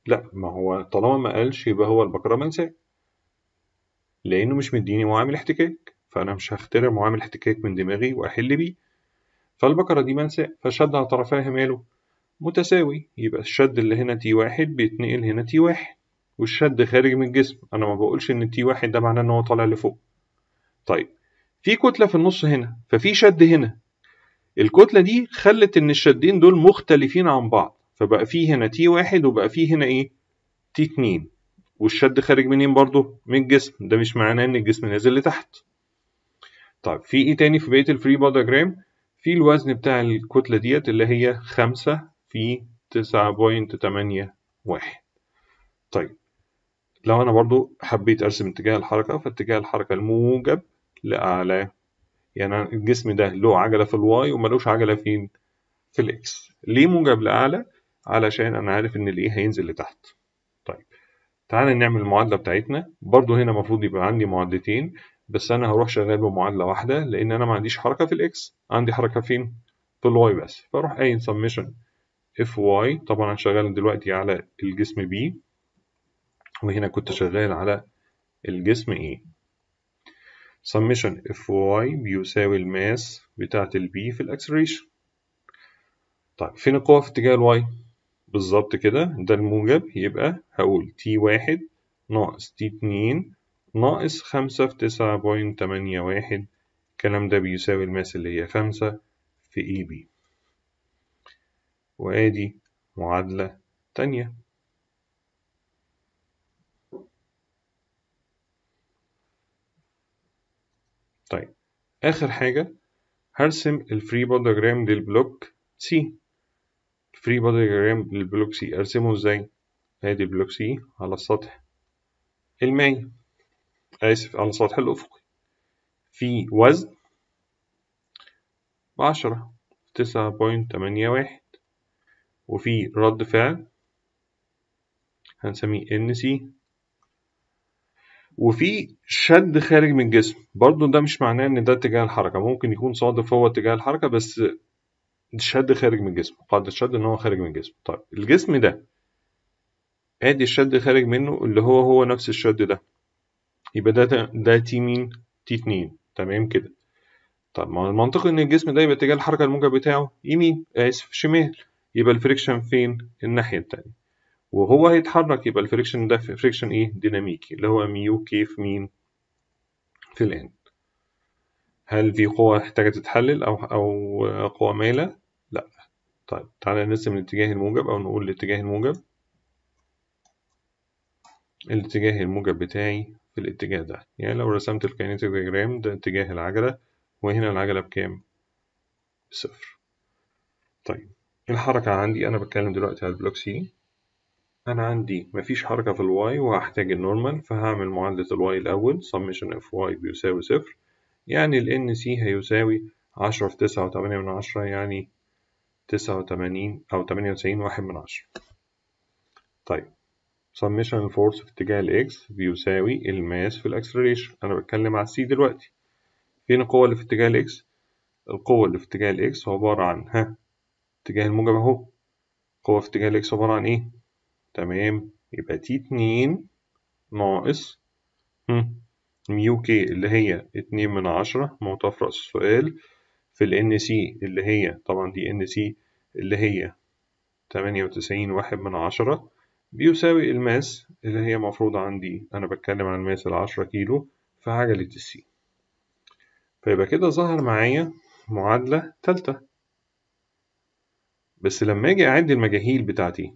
لا ما هو طالما ما قالش يبقى هو البكرة منساة لأنه مش مديني معامل احتكاك فأنا مش هخترع معامل احتكاك من دماغي وأحل بيه فالبكره دي منسى فالشد على طرفيها ماله متساوي يبقى الشد اللي هنا تي واحد بيتنقل هنا تي واحد والشد خارج من الجسم أنا ما بقولش إن تي واحد ده معناه إن هو طالع لفوق طيب في كتلة في النص هنا ففي شد هنا الكتلة دي خلت إن الشدين دول مختلفين عن بعض فبقى فيه هنا تي واحد وبقى فيه هنا إيه تي اتنين والشد خارج منين برضه من الجسم ده مش معناه ان الجسم نازل لتحت طيب في ايه تاني في بقيه الفري بوداجرام في الوزن بتاع الكتله ديت اللي هي خمسة في تسعة بوينت تمانية واحد طيب لو انا برضو حبيت ارسم اتجاه الحركه فاتجاه الحركه الموجب لاعلى يعني الجسم ده له عجله في الواي وملوش عجله فين في الاكس ليه موجب لاعلى علشان انا عارف ان الايه هينزل لتحت تعالى نعمل المعادلة بتاعتنا برضو هنا المفروض يبقى عندي معادلتين بس أنا هروح شغال بمعادلة واحدة لأن أنا ما عنديش حركة في الإكس عندي حركة فين؟ في الواي بس فأروح قايل سميشن اف واي طبعا أنا شغال دلوقتي على الجسم بي وهنا كنت شغال على الجسم A سميشن اف واي بيساوي الماس بتاعة البي في الأكسلريشن طيب فين القوة في اتجاه الواي؟ بالظبط كده ده الموجب يبقى هقول t1 ناقص t2 ناقص خمسة في تسعة بوينت تمانية واحد الكلام ده بيساوي الماس اللي هي خمسة في اي بي وادي معادلة تانية طيب آخر حاجة هرسم الفري بودجرام للبلوك سي فري بودي جرام للبلوك سي أرسمه إزاي؟ أدي البلوك سي على السطح المائي آسف على السطح الأفقي في وزن بعشرة تسعة بوينت تمانية واحد وفي رد فعل هنسميه إن سي وفي شد خارج من الجسم برضو ده مش معناه ان ده اتجاه الحركة ممكن يكون صادف هو اتجاه الحركة بس الشد خارج من جسمه قاعدة الشد إن هو خارج من جسمه طيب الجسم ده ادي الشد خارج منه اللي هو هو نفس الشد ده يبقى ده ده تي مين تي اتنين تمام كده طب ما المنطقي ان الجسم ده يبقى اتجاه الحركه الموجب بتاعه يمين اسف شمال يبقى الفريكشن فين الناحيه التانية وهو هيتحرك يبقى الفريكشن ده فريكشن ايه ديناميكي اللي هو ميو كيف مين في الان هل في قوة محتاجة تتحلل أو أو قوة مايلة؟ طيب تعالى نرسم الاتجاه الموجب أو نقول الاتجاه الموجب الاتجاه الموجب بتاعي في الاتجاه ده يعني لو رسمت الكينيتيك ديجرام ده اتجاه العجلة وهنا العجلة بكام؟ بصفر طيب الحركة عندي أنا بتكلم دلوقتي على البلوك سي أنا عندي مفيش حركة في الواي وهحتاج النورمال فهعمل معادلة الواي الأول summation اف واي بيساوي صفر يعني ال NC هيساوي عشرة في تسعة وتمانية من عشرة يعني تسعة وتمانين أو تمانية وتسعين واحد من عشرة طيب summation الفورس في اتجاه الإكس بيساوي الماس في الأكسلريشن أنا بتكلم على السي دلوقتي فين القوة اللي في اتجاه الإكس؟ القوة اللي في اتجاه الإكس عبارة عن ها اتجاه الموجب أهو القوة في اتجاه الإكس عبارة عن إيه؟ تمام يبقى تي اتنين ناقص ميو كي اللي هي اتنين من عشرة معطاها في رأس السؤال في الـ NC اللي هي طبعا دي NC اللي هي تمانية وتسعين واحد من عشرة بيساوي الماس اللي هي مفروضة عندي أنا بتكلم عن الماس العشرة كيلو في عجلة السي فيبقى كده ظهر معايا معادلة تالتة بس لما أجي أعد المجاهيل بتاعتي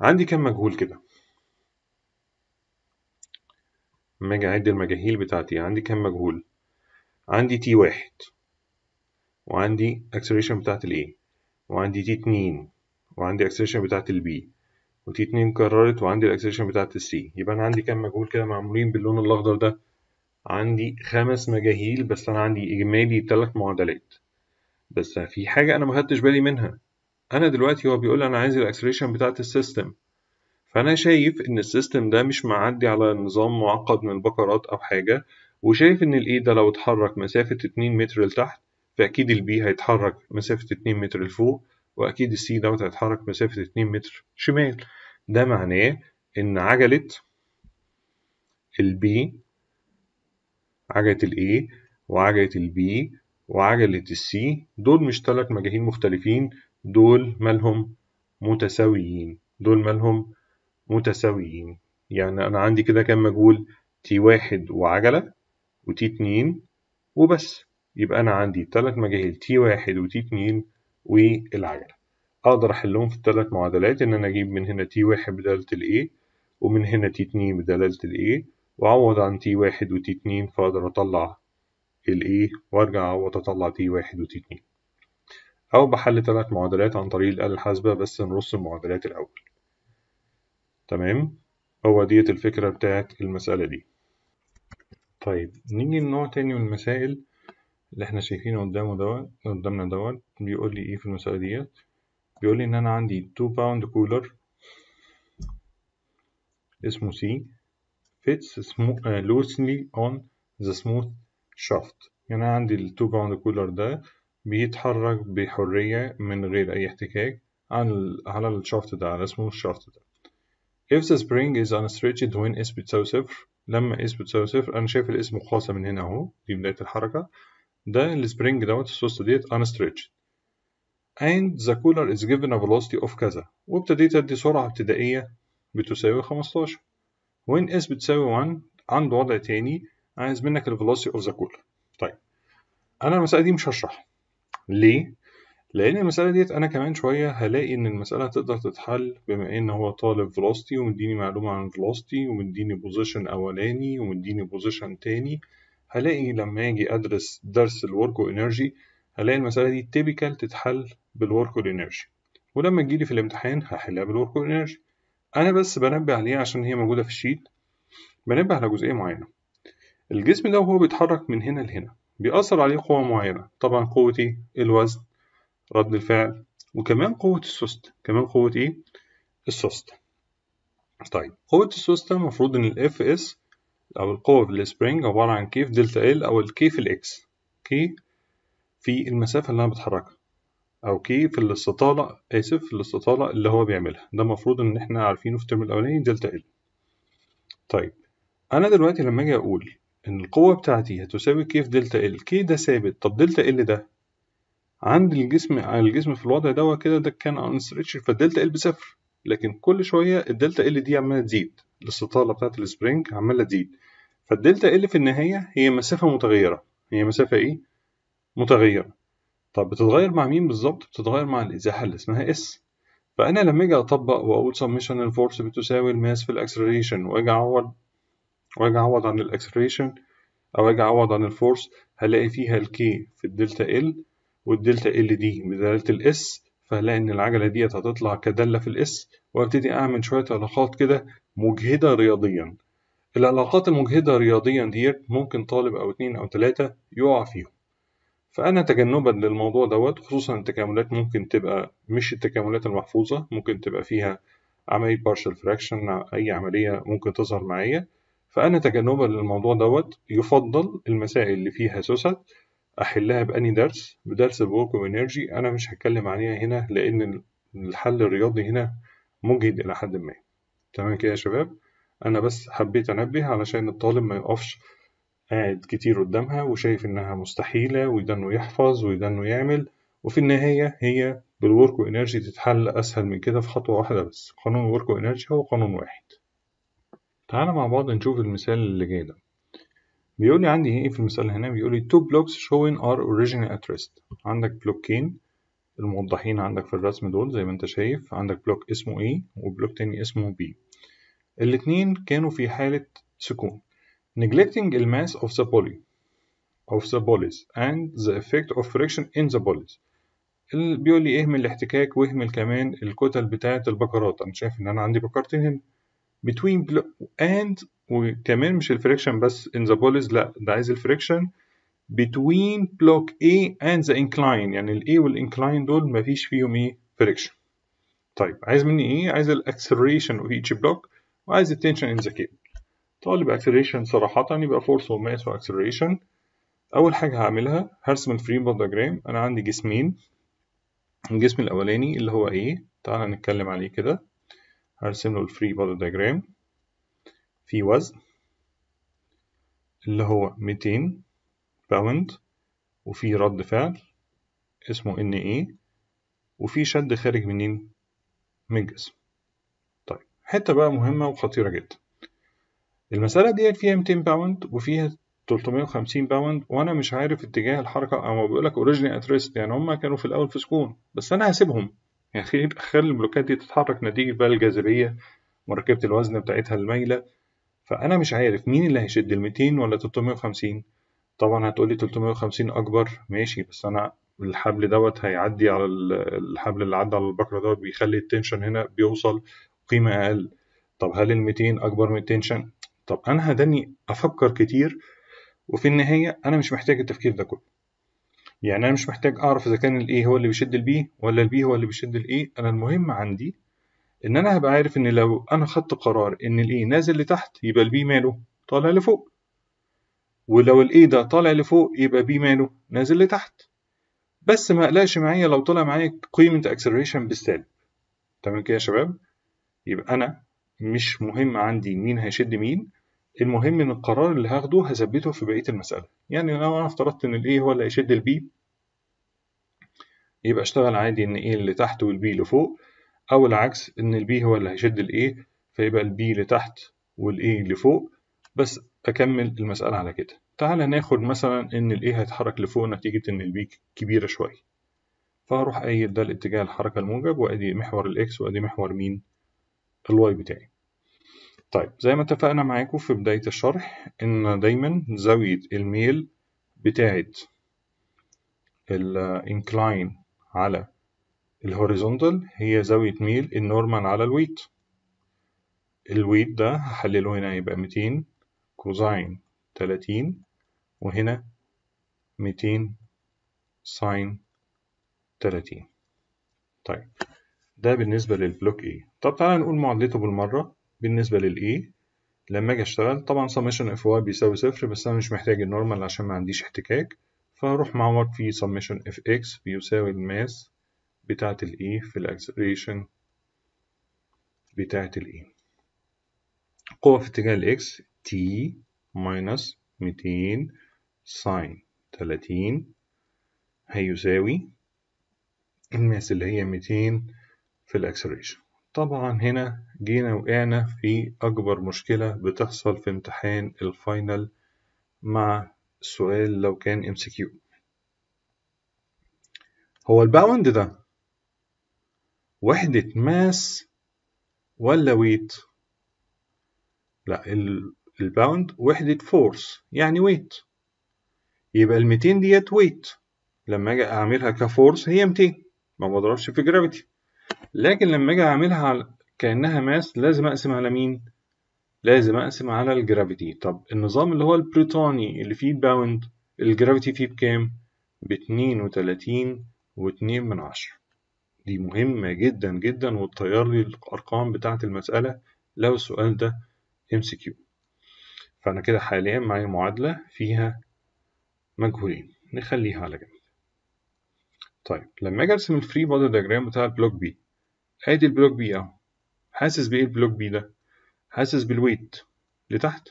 عندي كم مجهول كده لما أجي أعد المجاهيل بتاعتي عندي كم مجهول عندي تي واحد وعندي acceleration بتاعت ال وعندي تي اتنين وعندي الاكسلريشن بتاعة البي وتي اتنين كررت وعندي الاكسلريشن بتاعة السي يبقى أنا عندي كام مجهول كده معمولين باللون الأخضر ده عندي خمس مجاهيل بس أنا عندي إجمالي تلات معادلات بس في حاجة أنا مخدتش بالي منها أنا دلوقتي هو بيقول أنا عايز الاكسلريشن بتاعة السيستم فأنا شايف إن السيستم ده مش معدي على نظام معقد من البقرات أو حاجة وشايف إن الإيه ده لو اتحرك مسافة اتنين متر لتحت فأكيد البي هيتحرك مسافة اتنين متر لفوق وأكيد السي دوت هيتحرك مسافة اتنين متر شمال ده معناه إن عجلة البي عجلة الاي وعجلة البي وعجلة السي دول مش تلات مجاهيل مختلفين دول مالهم متساويين دول مالهم متساويين يعني أنا عندي كده كام مجهول تي واحد وعجلة وتي اتنين وبس يبقى أنا عندي تلات مجاهيل تي واحد وتي اتنين والعجلة أقدر أحلهم في التلات معادلات إن أنا أجيب من هنا تي واحد بدالة A ومن هنا تي اتنين بدلالة A وأعوض عن تي واحد وتي اتنين فأقدر أطلع A وأرجع أعوض أطلع تي واحد وتي اتنين أو بحل تلات معادلات عن طريق الآلة الحاسبة بس نرص المعادلات الأول تمام هو ديت الفكرة بتاعت المسألة دي طيب نيجي لنوع تاني من المسائل اللي احنا شايفينه قدامه دوت قدامنا دوت بيقول لي ايه في المسألة ديت بيقول لي ان انا عندي 2 باوند كولر اسمه سي fits آه، loosely on the smooth shaft يعني أنا عندي 2 باوند كولر ده بيتحرك بحرية من غير أي احتكاك على على الشافت ده على سموث شافت ده if the spring is unstretched when s بتساوي صفر لما s بتساوي صفر أنا شايف الاسم خاصة من هنا أهو دي بداية الحركة ده السبرينج دوت السوسته ديت unstretched and the cooler is given a velocity of كذا وابتديت ادي سرعة ابتدائية بتساوي 15 when s بتساوي 1 عند وضع تاني عايز منك ال velocity of the cooler طيب أنا المسألة دي مش هشرحها ليه؟ لأن المسألة ديت أنا كمان شوية هلاقي إن المسألة تقدر تتحل بما إن هو طالب velocity ومديني معلومة عن velocity ومديني position أولاني ومديني position تاني هلاقي لما أجي أدرس درس الورك إنرجي هلاقي المسألة دي تيبيكال تتحل بالورك إنرجي ولما تجيلي في الامتحان هحلها بالورك إنرجي أنا بس بنبه عليها عشان هي موجودة في الشيت بنبه على جزئية معينة الجسم ده وهو بيتحرك من هنا لهنا بيأثر عليه قوة معينة طبعا قوة إيه؟ الوزن رد الفعل وكمان قوة السوست كمان قوة إيه؟ السوست طيب قوة السوست المفروض إن ال Fs أو القوة بالسبرينج عبارة عن كيف دلتا ال أو الكي في الإكس كي في المسافة اللي أنا بتحركها أو كي في الاستطالة آسف في الاستطالة اللي هو بيعملها ده المفروض إن إحنا عارفينه في الترم الأولاني دلتا ال طيب أنا دلوقتي لما أجي أقول إن القوة بتاعتي هتساوي كي في دلتا ال كي ده ثابت طب دلتا ال ده عند الجسم الجسم في الوضع ده كده ده كان أنستريتشر فالدلتا ال بصفر لكن كل شوية الدلتا ال دي عمالة تزيد الاستطالة بتاعت السبرينج عمالة تزيد فالدلتا ال في النهاية هي مسافة متغيرة هي مسافة إيه؟ متغيرة طب بتتغير مع مين بالظبط؟ بتتغير مع الإزاحة اللي اسمها اس فأنا لما أجي أطبق وأقول سمشن الفورس بتساوي الماس في الأكسلريشن وأجي أعوض وأجي أعوض عن الأكسلريشن أو أجي أعوض عن الفورس هلاقي فيها الكي في الدلتا ال والدلتا ال دي بدلالة الاس فهلاقي إن العجلة ديت هتطلع كدالة في الاس وابتدي أعمل شوية علاقات كده مجهدة رياضيا العلاقات المجهدة رياضيا ديت ممكن طالب أو اتنين أو تلاتة يقع فيهم فأنا تجنبا للموضوع دوت خصوصا التكاملات ممكن تبقى مش التكاملات المحفوظة ممكن تبقى فيها عملية partial fraction أي عملية ممكن تظهر معايا فأنا تجنبا للموضوع دوت يفضل المسائل اللي فيها سوسة أحلها بأني درس بدرس الورك انرجي أنا مش هتكلم عليها هنا لأن الحل الرياضي هنا مجهد إلى حد ما تمام كده يا شباب أنا بس حبيت أنبه علشان الطالب ما يقفش قاعد كتير قدامها وشايف إنها مستحيلة ويدنه يحفظ ويدنه يعمل وفي النهاية هي بالورك وإنرجي تتحل أسهل من كده في خطوة واحدة بس قانون الورك وإنرجي هو قانون واحد تعالى مع بعض نشوف المثال اللي جاي ده بيقول لي عندي ايه في المثال هنا بيقول لي two blocks showing are originally at عندك بلوكين الموضحين عندك في الرسم دول زي ما انت شايف عندك بلوك اسمه A وبلوك تاني اسمه B الاتنين كانوا في حالة سكون neglecting the mass of the poly of the polys and the effect of friction in the polys بيقول لي اهمل الاحتكاك واهمل كمان الكتل بتاعة البكرات انا شايف ان انا عندي بكرتين هنا between and وكمان مش الفريكشن بس in the polys لا ده عايز الفريكشن between block A and the incline يعني ال A وال incline دول مفيش فيهم ايه friction طيب عايز مني ايه؟ عايز الاكسلريشن of each block وعايز التنشن in the cable طالب acceleration صراحة يبقى mass و acceleration أول حاجة هعملها هرسم الفريم diagram أنا عندي جسمين الجسم الأولاني اللي هو ايه؟ تعالى نتكلم عليه كده هرسم له الفري بودي diagram في وزن اللي هو 200 باوند وفي رد فعل اسمه ان ايه وفي شد خارج منين من الجسم طيب حتة بقى مهمة وخطيرة جدا المسألة ديت فيها 200 باوند وفيها 350 باوند وانا مش عارف اتجاه الحركة او ما بيقولك اوريجينال ات يعني هما كانوا في الاول في سكون بس انا هسيبهم [laughs] يعني خير خلي البلوكات دي تتحرك نتيجة بقى الجاذبية مركبة الوزن بتاعتها المايلة فأنا مش عارف مين اللي هيشد ال 200 ولا 350 طبعا هتقولي 350 اكبر ماشي بس انا الحبل دوت هيعدي على الحبل اللي عدى على البكرة دوت بيخلي التنشن هنا بيوصل قيمة اقل طب هل ال 200 اكبر من التنشن طب انا هداني افكر كتير وفي النهاية انا مش محتاج التفكير ده كله يعني انا مش محتاج اعرف اذا كان الاي هو اللي بيشد البي ولا البي هو اللي بيشد الاي انا المهم عندي ان انا هبقى عارف ان لو انا خدت قرار ان الاي نازل لتحت يبقى البي ماله طالع لفوق ولو الايه ده طالع لفوق يبقى بي ماله نازل لتحت بس ما اقلقش معايا لو طلع معايا قيمه اكسلريشن بالسالب تمام كده يا شباب يبقى انا مش مهم عندي مين هيشد مين المهم ان القرار اللي هاخده هثبته في بقيه المساله يعني لو انا افترضت ان الايه هو اللي هيشد البي يبقى اشتغل عادي ان ايه اللي تحت والبي لفوق او العكس ان البي هو اللي هيشد الايه فيبقى البي لتحت والايه لفوق بس أكمل المسألة على كده تعالى ناخد مثلا إن الـ A هيتحرك لفوق نتيجة إن الـ B كبيرة شوية فهروح قايل ده الاتجاه الحركة الموجب وأدي محور الـ X وأدي محور مين الـ Y بتاعي طيب زي ما اتفقنا معاكم في بداية الشرح إن دايما زاوية الميل بتاعت الانكلاين على الهوريزونتال هي زاوية ميل النورمال على الويت الويت ده هحلله هنا يبقى 200 كوزين تلاتين وهنا ميتين ساين تلاتين طيب ده بالنسبة للبلوك A e. طب تعالى نقول معادلته بالمرة بالنسبة لل A e، لما أجي أشتغل طبعا summation اف واي بيساوي صفر بس أنا مش محتاج النورمال عشان ما عنديش احتكاك فهروح معوض في summation اف اكس بيساوي الماس بتاعة ال A e في الأكسلريشن بتاعة ال A قوة في اتجاه ال X تي ماينس 200 ساين 30 هيساوي الماس اللي هي 200 في الاكسلريشن طبعا هنا جينا وقعنا في أكبر مشكلة بتحصل في امتحان الفاينل مع السؤال لو كان ام سي كيو هو الباوند ده وحدة ماس ولا ويت؟ لا الباوند وحدة فورس يعني ويت يبقى ال 200 ديت ويت لما اجي اعملها كفورس هي 200 ما بضربش في جرافيتي لكن لما اجي اعملها على كانها ماس لازم اقسم على مين لازم اقسم على الجرافيتي طب النظام اللي هو البريطاني اللي فيه باوند الجرافيتي فيه بكام باتنين وتلاتين واتنين من عشرة دي مهمة جدا جدا وتطير لي الأرقام بتاعة المسألة لو السؤال ده MCQ فأنا كده حاليا معايا معادلة فيها مجهولين نخليها على جنب طيب لما أجي أرسم الفري بودي دياجرام بتاع البلوك بي أدي البلوك بي أهو حاسس بإيه البلوك بي ده؟ حاسس بالويت لتحت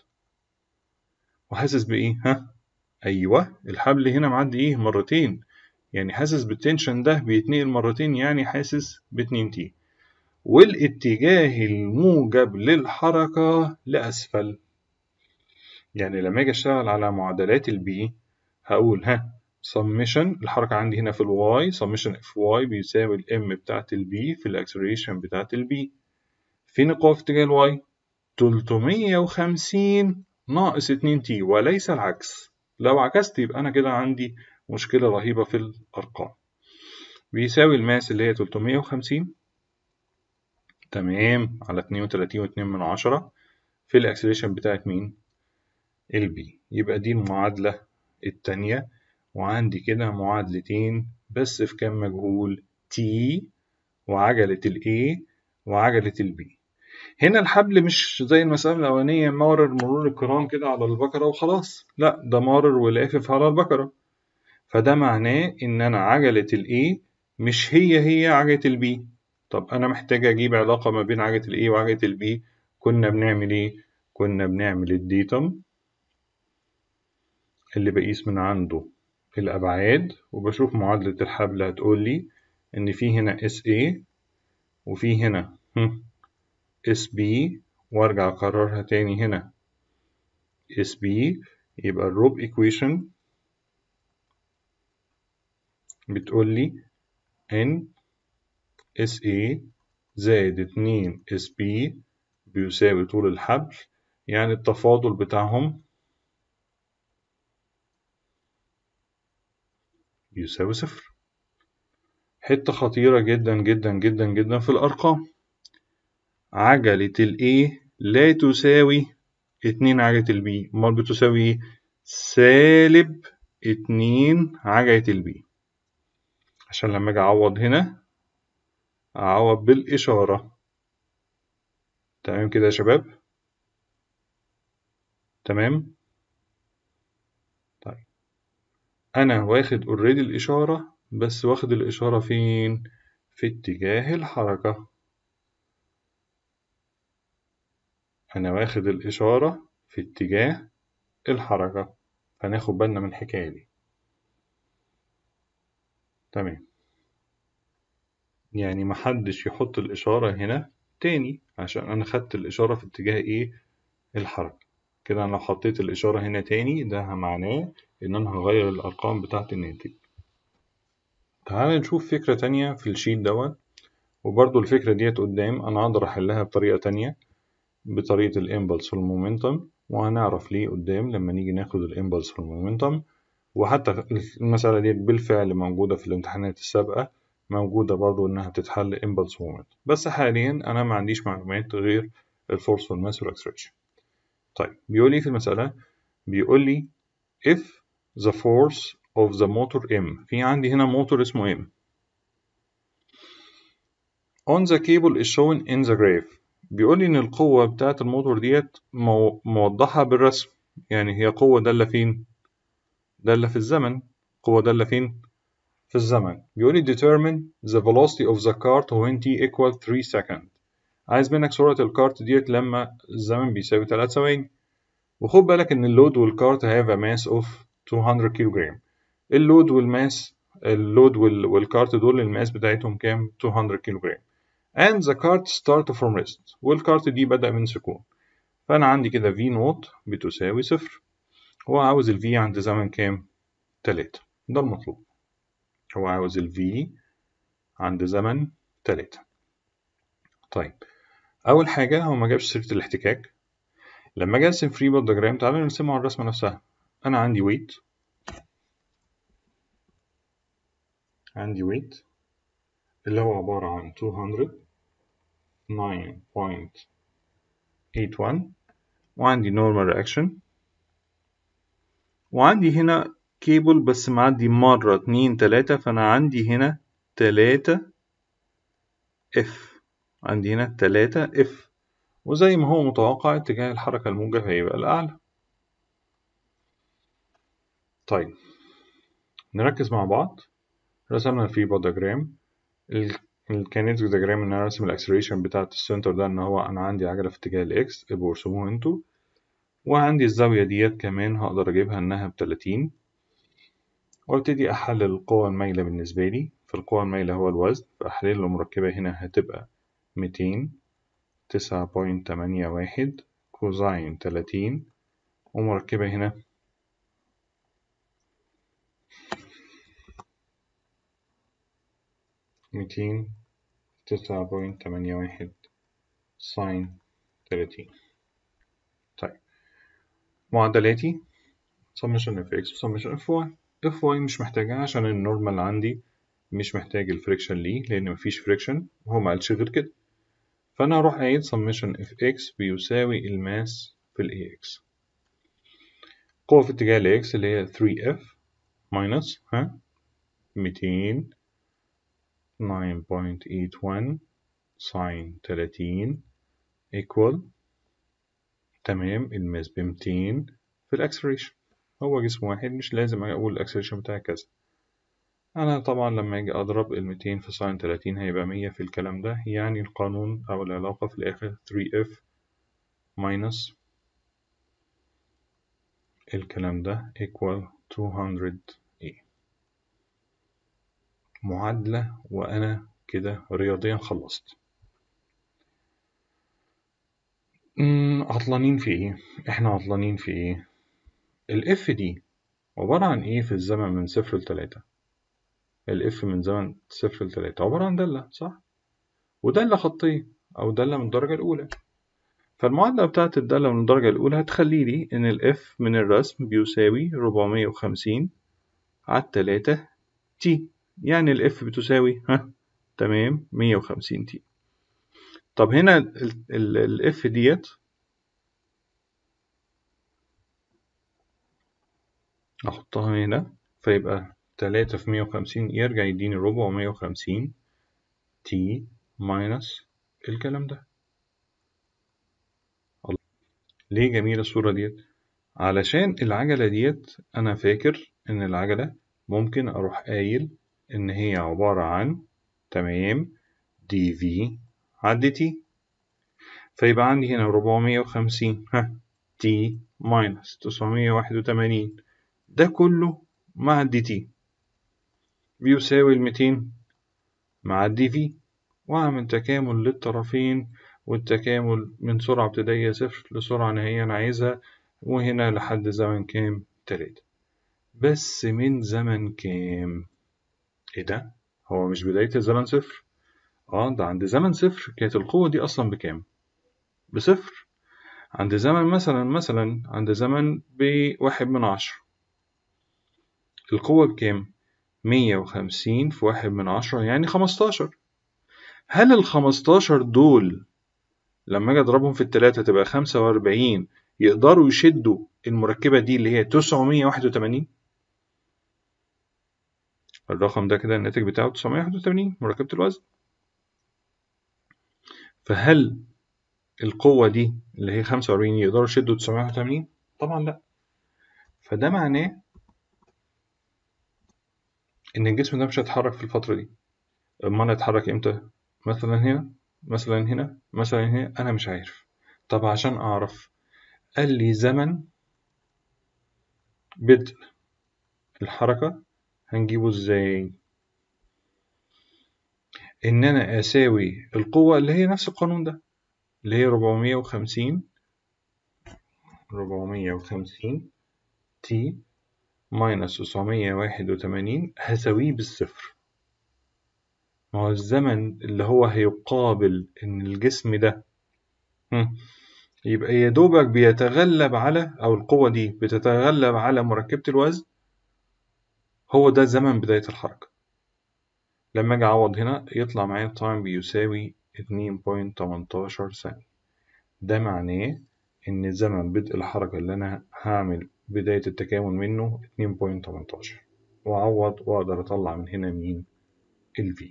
وحاسس بإيه؟ ها؟ أيوه الحبل هنا معدي إيه مرتين يعني حاسس بالتنشن ده بيتنقل مرتين يعني حاسس باتنين تي والاتجاه الموجب للحركة لأسفل يعني لما أجي أشتغل على معادلات البي هقول ها summation الحركة عندي هنا في الواي summation اف واي بيساوي الام بتاعة البي في الاكسلريشن بتاعة البي فين القوة في اتجاه الواي؟ 350 ناقص 2 تي وليس العكس لو عكست يبقى أنا كده عندي مشكلة رهيبة في الأرقام بيساوي الماس اللي هي 350 تمام على 32.2 من عشرة في الاكسلريشن بتاعت مين؟ البي يبقى دي المعادلة التانية وعندي كده معادلتين بس في كم مجهول تي وعجلة الاي وعجلة البي هنا الحبل مش زي المسألة الأولانية مارر مرور الكرام كده على البكرة وخلاص لا ده مارر ولافف على البكرة فده معناه إن أنا عجلة الاي مش هي هي عجلة البي طب أنا محتاج أجيب علاقة ما بين عجلة الاي وعجلة البي كنا بنعمل إيه؟ كنا بنعمل الديتم اللي بقيس من عنده الأبعاد وبشوف معادلة الحبل هتقولي إن في هنا SA وفي هنا SB [laughs] وأرجع أكررها تاني هنا SB يبقى الروب إيكويشن بتقولي إن SA زائد 2 SB بيساوي طول الحبل يعني التفاضل بتاعهم يساوي صفر حتة خطيرة جدا جدا جدا جدا في الأرقام عجلة الـ A لا تساوي اتنين عجلة الـ B أمال بتساوي إيه؟ سالب اتنين عجلة الـ B عشان لما أجي أعوض هنا أعوض بالإشارة تمام كده يا شباب تمام أنا واخد اوريدي الإشارة بس واخد الإشارة فين؟ في اتجاه الحركة أنا واخد الإشارة في اتجاه الحركة فناخد بالنا من الحكاية دي تمام يعني محدش يحط الإشارة هنا تاني عشان أنا خدت الإشارة في اتجاه إيه؟ الحركة كده أنا لو حطيت الإشارة هنا تاني ده معناه إن أنا هغير الأرقام بتاعت الناتج تعال نشوف فكرة تانية في الشيت دوت وبرضو الفكرة ديت قدام أنا اقدر أحلها بطريقة تانية بطريقة الإمبلس والمومنتم وهنعرف ليه قدام لما نيجي ناخد الإمبلس والمومنتم وحتى المسألة ديت بالفعل موجودة في الامتحانات السابقة موجودة برضو إنها تتحل إمبلس مومنت بس حاليا أنا ما عنديش معلومات غير الفورس والماس والأكسريشن طيب بيقول لي إيه في المسألة؟ بيقول لي if the force of the motor M في عندي هنا موتور اسمه M on the cable is shown in the graph بيقول لي إن القوة بتاعة الموتور ديت موضحة بالرسم يعني هي قوة دالة فين؟ دالة في الزمن قوة دالة فين؟ في الزمن بيقول لي determine the velocity of the cart when t equal 3 second عايز منك سرعة الكارت ديت لما الزمن بيساوي 3 ثواني وخد بالك إن اللود والكارت have a أوف تو 200 كيلو جرام اللود والماس اللود والكارت دول الماس بتاعتهم كام 200 كيلو جرام and the cart start from rest والكارت دي بدأ من سكون فأنا عندي كده في نوت بتساوي صفر هو عاوز ال V عند زمن كام 3 ده المطلوب هو عاوز ال V عند زمن 3 طيب أول حاجة هو ما جابش سيرة الاحتكاك لما أجي أرسم فري بول دياجرام تعالوا نرسمه على الرسمة نفسها أنا عندي ويت عندي ويت اللي هو عبارة عن 209.81 وعندي normal reaction وعندي هنا كيبل بس معدي مرة اتنين تلاتة فأنا عندي هنا تلاتة اف عندنا تلاتة اف وزي ما هو متوقع اتجاه الحركة الموجة هيبقى الأعلى طيب نركز مع بعض رسمنا الفيبا دياجرام الكينيتيك ديجرام ان انا ارسم الاكسلريشن بتاعة السنتر ده ان هو انا عندي عجلة في اتجاه الاكس ابقوا ارسموه انتوا وعندي الزاوية ديت كمان هقدر اجيبها انها بتلاتين وابتدي احلل القوى المايلة بالنسبة لي فالقوى المايلة هو الوزن فاحليل المركبة هنا هتبقى ميتين تسعة بوينت تمانية واحد كوزاين تلاتين ومركبة هنا ميتين تسعة بوينت تمانية واحد ساين تلاتين طيب معادلاتي سمشن اف اكس وسمشن اف واي اف واي مش محتاجة عشان النورمال عندي مش محتاج الفريكشن ليه لأن مفيش فريكشن وهو مقالش غير كده فأنا هروح أعيد summation اف اكس بيساوي الماس في الاي اكس قوة في اتجاه الاي اكس اللي هي 3 اف ماينس ها 200 9.81 ساين 30 equal تمام الماس ب 200 في الاكسلريشن هو جسم واحد مش لازم اقول الاكسلريشن بتاعي كذا أنا طبعا لما أجي أضرب الميتين في ساين تلاتين هيبقى مية في الكلام ده يعني القانون أو العلاقة في الآخر 3 اف minus الكلام ده equal 200 a معادلة وأنا كده رياضيا خلصت عطلانين في ايه؟ احنا عطلانين في ايه؟ الاف دي عبارة عن ايه في الزمن من صفر لتلاتة؟ الإف من زمن صفر لتلاتة عبارة عن دالة صح؟ ودالة خطية أو دالة من الدرجة الأولى فالمعادلة بتاعت الدالة من الدرجة الأولى هتخلي لي إن الإف من الرسم بيساوي ربعمية وخمسين على التلاتة تي يعني الإف بتساوي ها تمام مية وخمسين تي طب هنا الإف ديت أحطها هنا فيبقى تلاتة في مية وخمسين يرجع يديني مية وخمسين تي ماينس الكلام ده الله. ليه جميلة الصورة ديت علشان العجلة ديت أنا فاكر إن العجلة ممكن أروح قايل إن هي عبارة عن تمام دي في عدتي تي فيبقى عندي هنا ربعمية وخمسين [laughs] ها تي ماينس تسعمية واحد وتمانين ده كله مع الدي تي بيساوي الميتين مع الدي في وأعمل تكامل للطرفين والتكامل من سرعة ابتدائية صفر لسرعة نهائية أنا عايزها وهنا لحد زمن كام تلاتة بس من زمن كام ايه ده هو مش بداية الزمن صفر اه ده عند زمن صفر كانت القوة دي أصلا بكام بصفر عند زمن مثلا مثلا عند زمن بواحد من عشرة القوة بكام مية وخمسين في واحد من عشرة يعني خمستاشر هل الخمستاشر دول لما أجي أضربهم في التلاتة تبقى خمسة وأربعين يقدروا يشدوا المركبة دي اللي هي تسعمية واحد الرقم ده كده الناتج بتاعه تسعمية واحد مركبة الوزن فهل القوة دي اللي هي خمسة وأربعين يقدروا يشدوا تسعمية واحد طبعا لأ فده معناه إن الجسم ده مش هيتحرك في الفترة دي أمال هيتحرك إمتى؟ مثلا هنا مثلا هنا مثلا هنا أنا مش عارف طب عشان أعرف قال لي زمن بدء الحركة هنجيبه إزاي؟ إن أنا أساوي القوة اللي هي نفس القانون ده اللي هي 450 وخمسين وخمسين تي ماينس تسعمية واحد وتمانين هساويه بالصفر ما هو الزمن اللي هو هيقابل إن الجسم ده يبقى يا دوبك بيتغلب على أو القوة دي بتتغلب على مركبة الوزن هو ده زمن بداية الحركة لما أجي أعوض هنا يطلع معايا التايم بيساوي اتنين بوينت تمنتاشر ثانية ده معناه إن زمن بدء الحركة اللي أنا هعمل بداية التكامل منه 2.18 وأعوض وأقدر أطلع من هنا مين ال V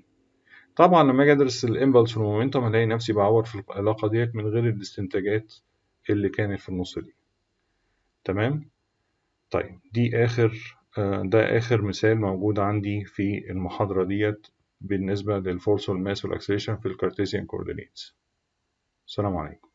طبعا لما أجي أدرس الإمبلس momentum هلاقي نفسي بعوض في العلاقة ديت من غير الاستنتاجات اللي كانت في النص دي تمام طيب دي آخر آه، ده آخر مثال موجود عندي في المحاضرة ديت بالنسبة للفورس والماس والأكسليشن في الكارتيزيان كوردينيتس السلام عليكم